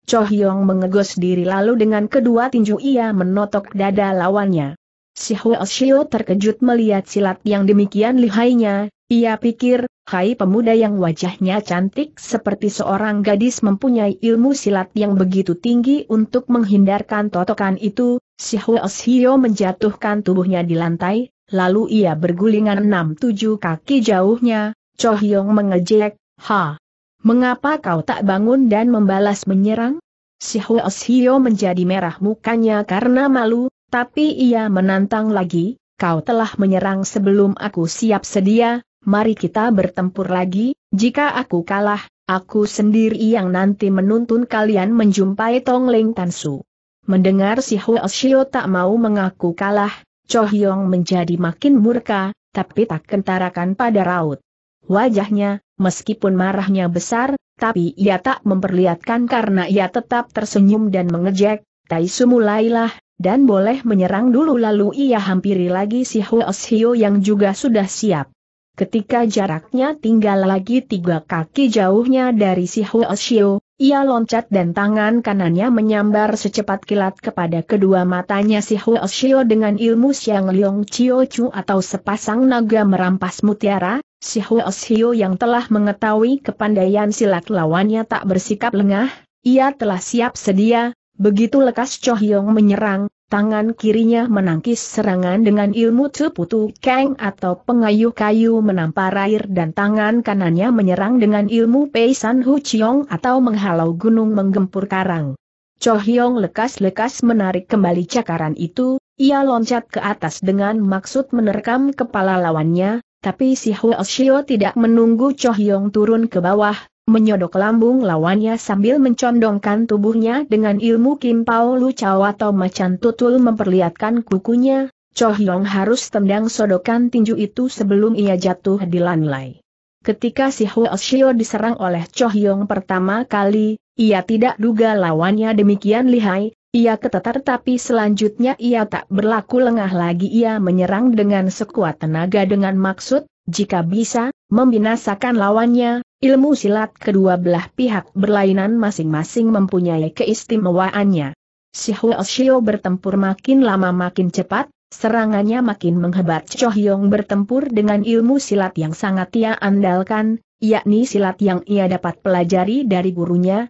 Cho Hyong mengegos diri lalu dengan kedua tinju ia menotok dada lawannya. Si Hua Xiao terkejut melihat silat yang demikian lihainya, ia pikir, hai pemuda yang wajahnya cantik seperti seorang gadis mempunyai ilmu silat yang begitu tinggi untuk menghindarkan totokan itu, si Hua Xiao menjatuhkan tubuhnya di lantai, lalu ia bergulingan enam tujuh kaki jauhnya, Cho Hyong mengejek, ha! Mengapa kau tak bangun dan membalas menyerang? Si Hua Xiao menjadi merah mukanya karena malu, tapi ia menantang lagi, kau telah menyerang sebelum aku siap sedia, mari kita bertempur lagi, jika aku kalah, aku sendiri yang nanti menuntun kalian menjumpai Tong Leng Tansu. Mendengar si Huo Xiao tak mau mengaku kalah, Cho Hyong menjadi makin murka, tapi tak kentarakan pada raut. Wajahnya, meskipun marahnya besar, tapi ia tak memperlihatkan karena ia tetap tersenyum dan mengejek, Tai mulailah, dan boleh menyerang dulu lalu ia hampiri lagi si Xiu yang juga sudah siap. Ketika jaraknya tinggal lagi tiga kaki jauhnya dari si Xiu, ia loncat dan tangan kanannya menyambar secepat kilat kepada kedua matanya si Xiu dengan ilmu Siang Liong Chio Chu atau sepasang naga merampas mutiara, si Xiu yang telah mengetahui kepandaian silat lawannya tak bersikap lengah, ia telah siap sedia, Begitu lekas Cho Hyong menyerang, tangan kirinya menangkis serangan dengan ilmu Tsuputu Kang atau pengayuh kayu menampar air dan tangan kanannya menyerang dengan ilmu Peisan Hu Chiong atau menghalau gunung menggempur karang. Cho Hyong lekas-lekas menarik kembali cakaran itu, ia loncat ke atas dengan maksud menerkam kepala lawannya, tapi si Huo Xiao tidak menunggu Cho Hyong turun ke bawah, menyodok lambung lawannya sambil mencondongkan tubuhnya dengan ilmu Kim Pao Lu Chow atau macan tutul memperlihatkan kukunya, Cho Hyong harus tendang sodokan tinju itu sebelum ia jatuh di lantai. Ketika si Huo Xiao diserang oleh Cho Hyong pertama kali, ia tidak duga lawannya demikian lihai, ia ketetar tapi selanjutnya ia tak berlaku lengah lagi ia menyerang dengan sekuat tenaga dengan maksud, jika bisa, membinasakan lawannya, Ilmu silat kedua belah pihak berlainan masing-masing mempunyai keistimewaannya. Si Huoshio bertempur makin lama makin cepat, serangannya makin menghebat. Cho Hyong bertempur dengan ilmu silat yang sangat ia andalkan, yakni silat yang ia dapat pelajari dari gurunya,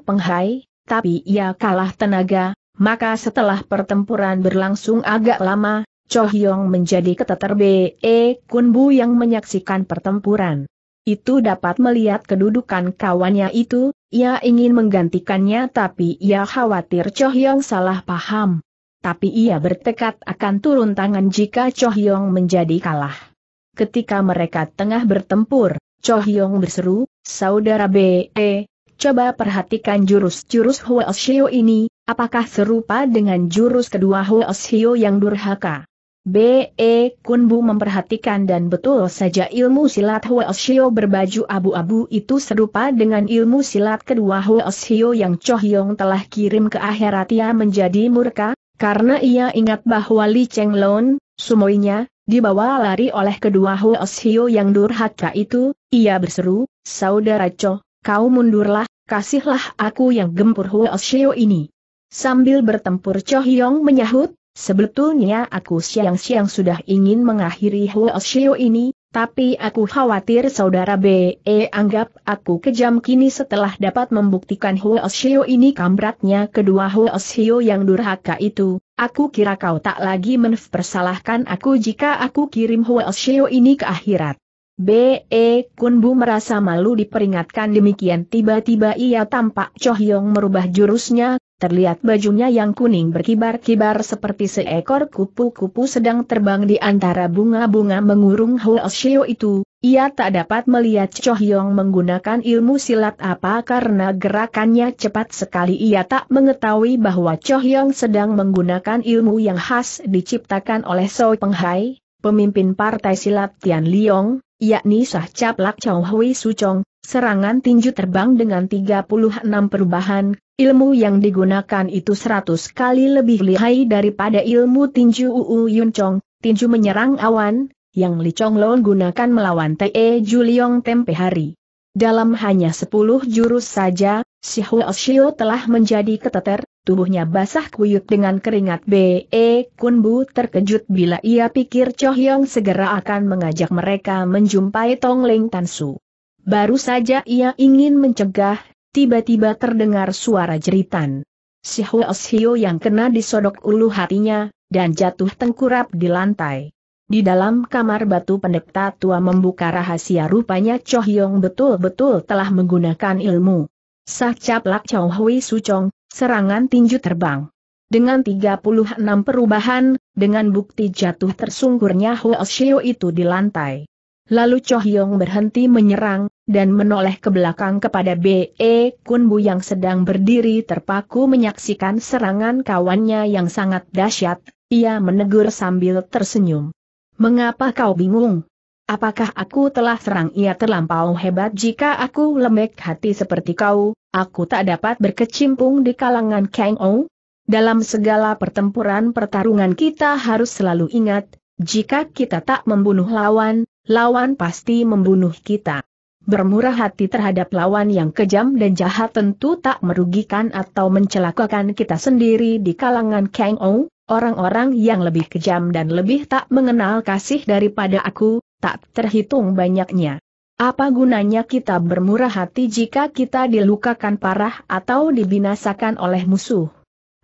Peng Hai. tapi ia kalah tenaga, maka setelah pertempuran berlangsung agak lama, Cho Hyong menjadi keteter B.E. E Bu yang menyaksikan pertempuran itu dapat melihat kedudukan kawannya itu, ia ingin menggantikannya tapi ia khawatir Choh Yong salah paham. Tapi ia bertekad akan turun tangan jika Choh Yong menjadi kalah. Ketika mereka tengah bertempur, Choh Yong berseru, Saudara B.E., coba perhatikan jurus-jurus Hwa Shio ini, apakah serupa dengan jurus kedua Hwa Shio yang durhaka? B.E. Kunbu memperhatikan dan betul saja ilmu silat Huoshio berbaju abu-abu itu serupa dengan ilmu silat kedua Huoshio yang Chohyong telah kirim ke akhirat ia menjadi murka, karena ia ingat bahwa Li Cheng Lon, sumoinya, dibawa lari oleh kedua Huoshio yang durhaka itu, ia berseru, Saudara Cho, kau mundurlah, kasihlah aku yang gempur Huoshio ini. Sambil bertempur Chohyong menyahut, Sebetulnya aku siang-siang sudah ingin mengakhiri Huoshio ini, tapi aku khawatir saudara BE eh, anggap aku kejam kini setelah dapat membuktikan Huoshio ini kambratnya kedua Huoshio yang durhaka itu. Aku kira kau tak lagi persalahkan aku jika aku kirim Huoshio ini ke akhirat. B.E. Kunbu merasa malu diperingatkan demikian tiba-tiba ia tampak Chohyong merubah jurusnya, terlihat bajunya yang kuning berkibar-kibar seperti seekor kupu-kupu sedang terbang di antara bunga-bunga mengurung Huoshio itu, ia tak dapat melihat Chohyong menggunakan ilmu silat apa karena gerakannya cepat sekali ia tak mengetahui bahwa Chohyong sedang menggunakan ilmu yang khas diciptakan oleh Soi Penghai, pemimpin partai silat Tian Liong, yakni Sah Caplak Chow Hui Sucong, serangan tinju terbang dengan 36 perubahan, ilmu yang digunakan itu 100 kali lebih lihai daripada ilmu tinju Uu Yun Chong, tinju menyerang awan, yang Li Chong gunakan melawan Te Juliong tempe hari. Dalam hanya 10 jurus saja, Si Huo Shio telah menjadi keteter, Tubuhnya basah kuyup dengan keringat B.E. Kunbu terkejut bila ia pikir Cho Hyong segera akan mengajak mereka menjumpai Tong Leng Tansu. Baru saja ia ingin mencegah, tiba-tiba terdengar suara jeritan. Si Hyo yang kena disodok ulu hatinya, dan jatuh tengkurap di lantai. Di dalam kamar batu pendeta tua membuka rahasia rupanya Cho Hyong betul-betul telah menggunakan ilmu. Sacap Lak Chow Hui Sucong, serangan tinju terbang. Dengan 36 perubahan, dengan bukti jatuh tersungkurnya Huo Xiu itu di lantai. Lalu Cho Hyong berhenti menyerang, dan menoleh ke belakang kepada B.E. Kun Bu yang sedang berdiri terpaku menyaksikan serangan kawannya yang sangat dahsyat, ia menegur sambil tersenyum. Mengapa kau bingung? Apakah aku telah serang ia terlampau hebat jika aku lembek hati seperti kau, aku tak dapat berkecimpung di kalangan Kang Ou? Dalam segala pertempuran pertarungan kita harus selalu ingat, jika kita tak membunuh lawan, lawan pasti membunuh kita. Bermurah hati terhadap lawan yang kejam dan jahat tentu tak merugikan atau mencelakakan kita sendiri di kalangan Kang Ou, orang-orang yang lebih kejam dan lebih tak mengenal kasih daripada aku, tak terhitung banyaknya. Apa gunanya kita bermurah hati jika kita dilukakan parah atau dibinasakan oleh musuh?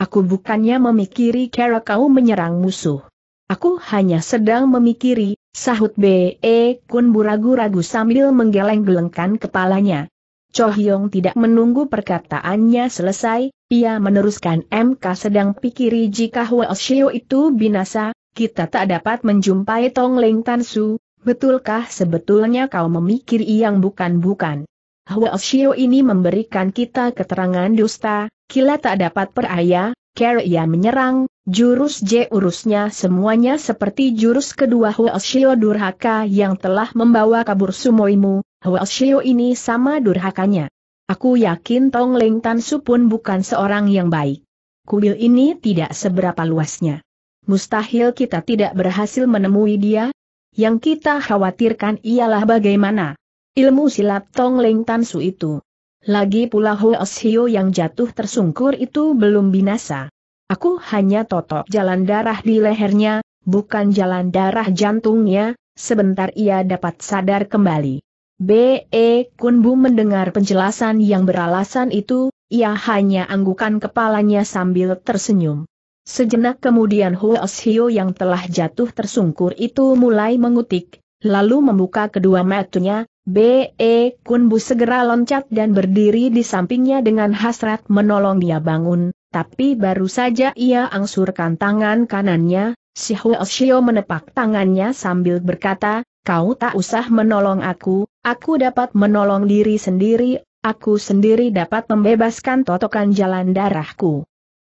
Aku bukannya memikiri cara kau menyerang musuh. Aku hanya sedang memikiri, sahut B.E. E Kun buragu-ragu sambil menggeleng-gelengkan kepalanya. Cho Hyong tidak menunggu perkataannya selesai, ia meneruskan MK sedang pikiri jika Hwa Shio itu binasa, kita tak dapat menjumpai Tong Leng Tan Su, Betulkah sebetulnya kau memikir yang bukan-bukan? Hua Xiao ini memberikan kita keterangan dusta, kila tak dapat peraya, Care ia menyerang, jurus J urusnya semuanya seperti jurus kedua Hua Xiao durhaka yang telah membawa kabur sumoimu, Hua Xiao ini sama durhakanya. Aku yakin Tong Leng Tan Su pun bukan seorang yang baik. Kuil ini tidak seberapa luasnya. Mustahil kita tidak berhasil menemui dia, yang kita khawatirkan ialah bagaimana ilmu silat Tong Leng Tan Su itu. Lagi pula Huos Xiao yang jatuh tersungkur itu belum binasa. Aku hanya totok jalan darah di lehernya, bukan jalan darah jantungnya, sebentar ia dapat sadar kembali. B.E. Kunbu mendengar penjelasan yang beralasan itu, ia hanya anggukan kepalanya sambil tersenyum. Sejenak kemudian Huo Xiao yang telah jatuh tersungkur itu mulai mengutik, lalu membuka kedua matanya, B.E. Kunbu segera loncat dan berdiri di sampingnya dengan hasrat menolong dia bangun, tapi baru saja ia angsurkan tangan kanannya, si Xiao menepak tangannya sambil berkata, kau tak usah menolong aku, aku dapat menolong diri sendiri, aku sendiri dapat membebaskan totokan jalan darahku.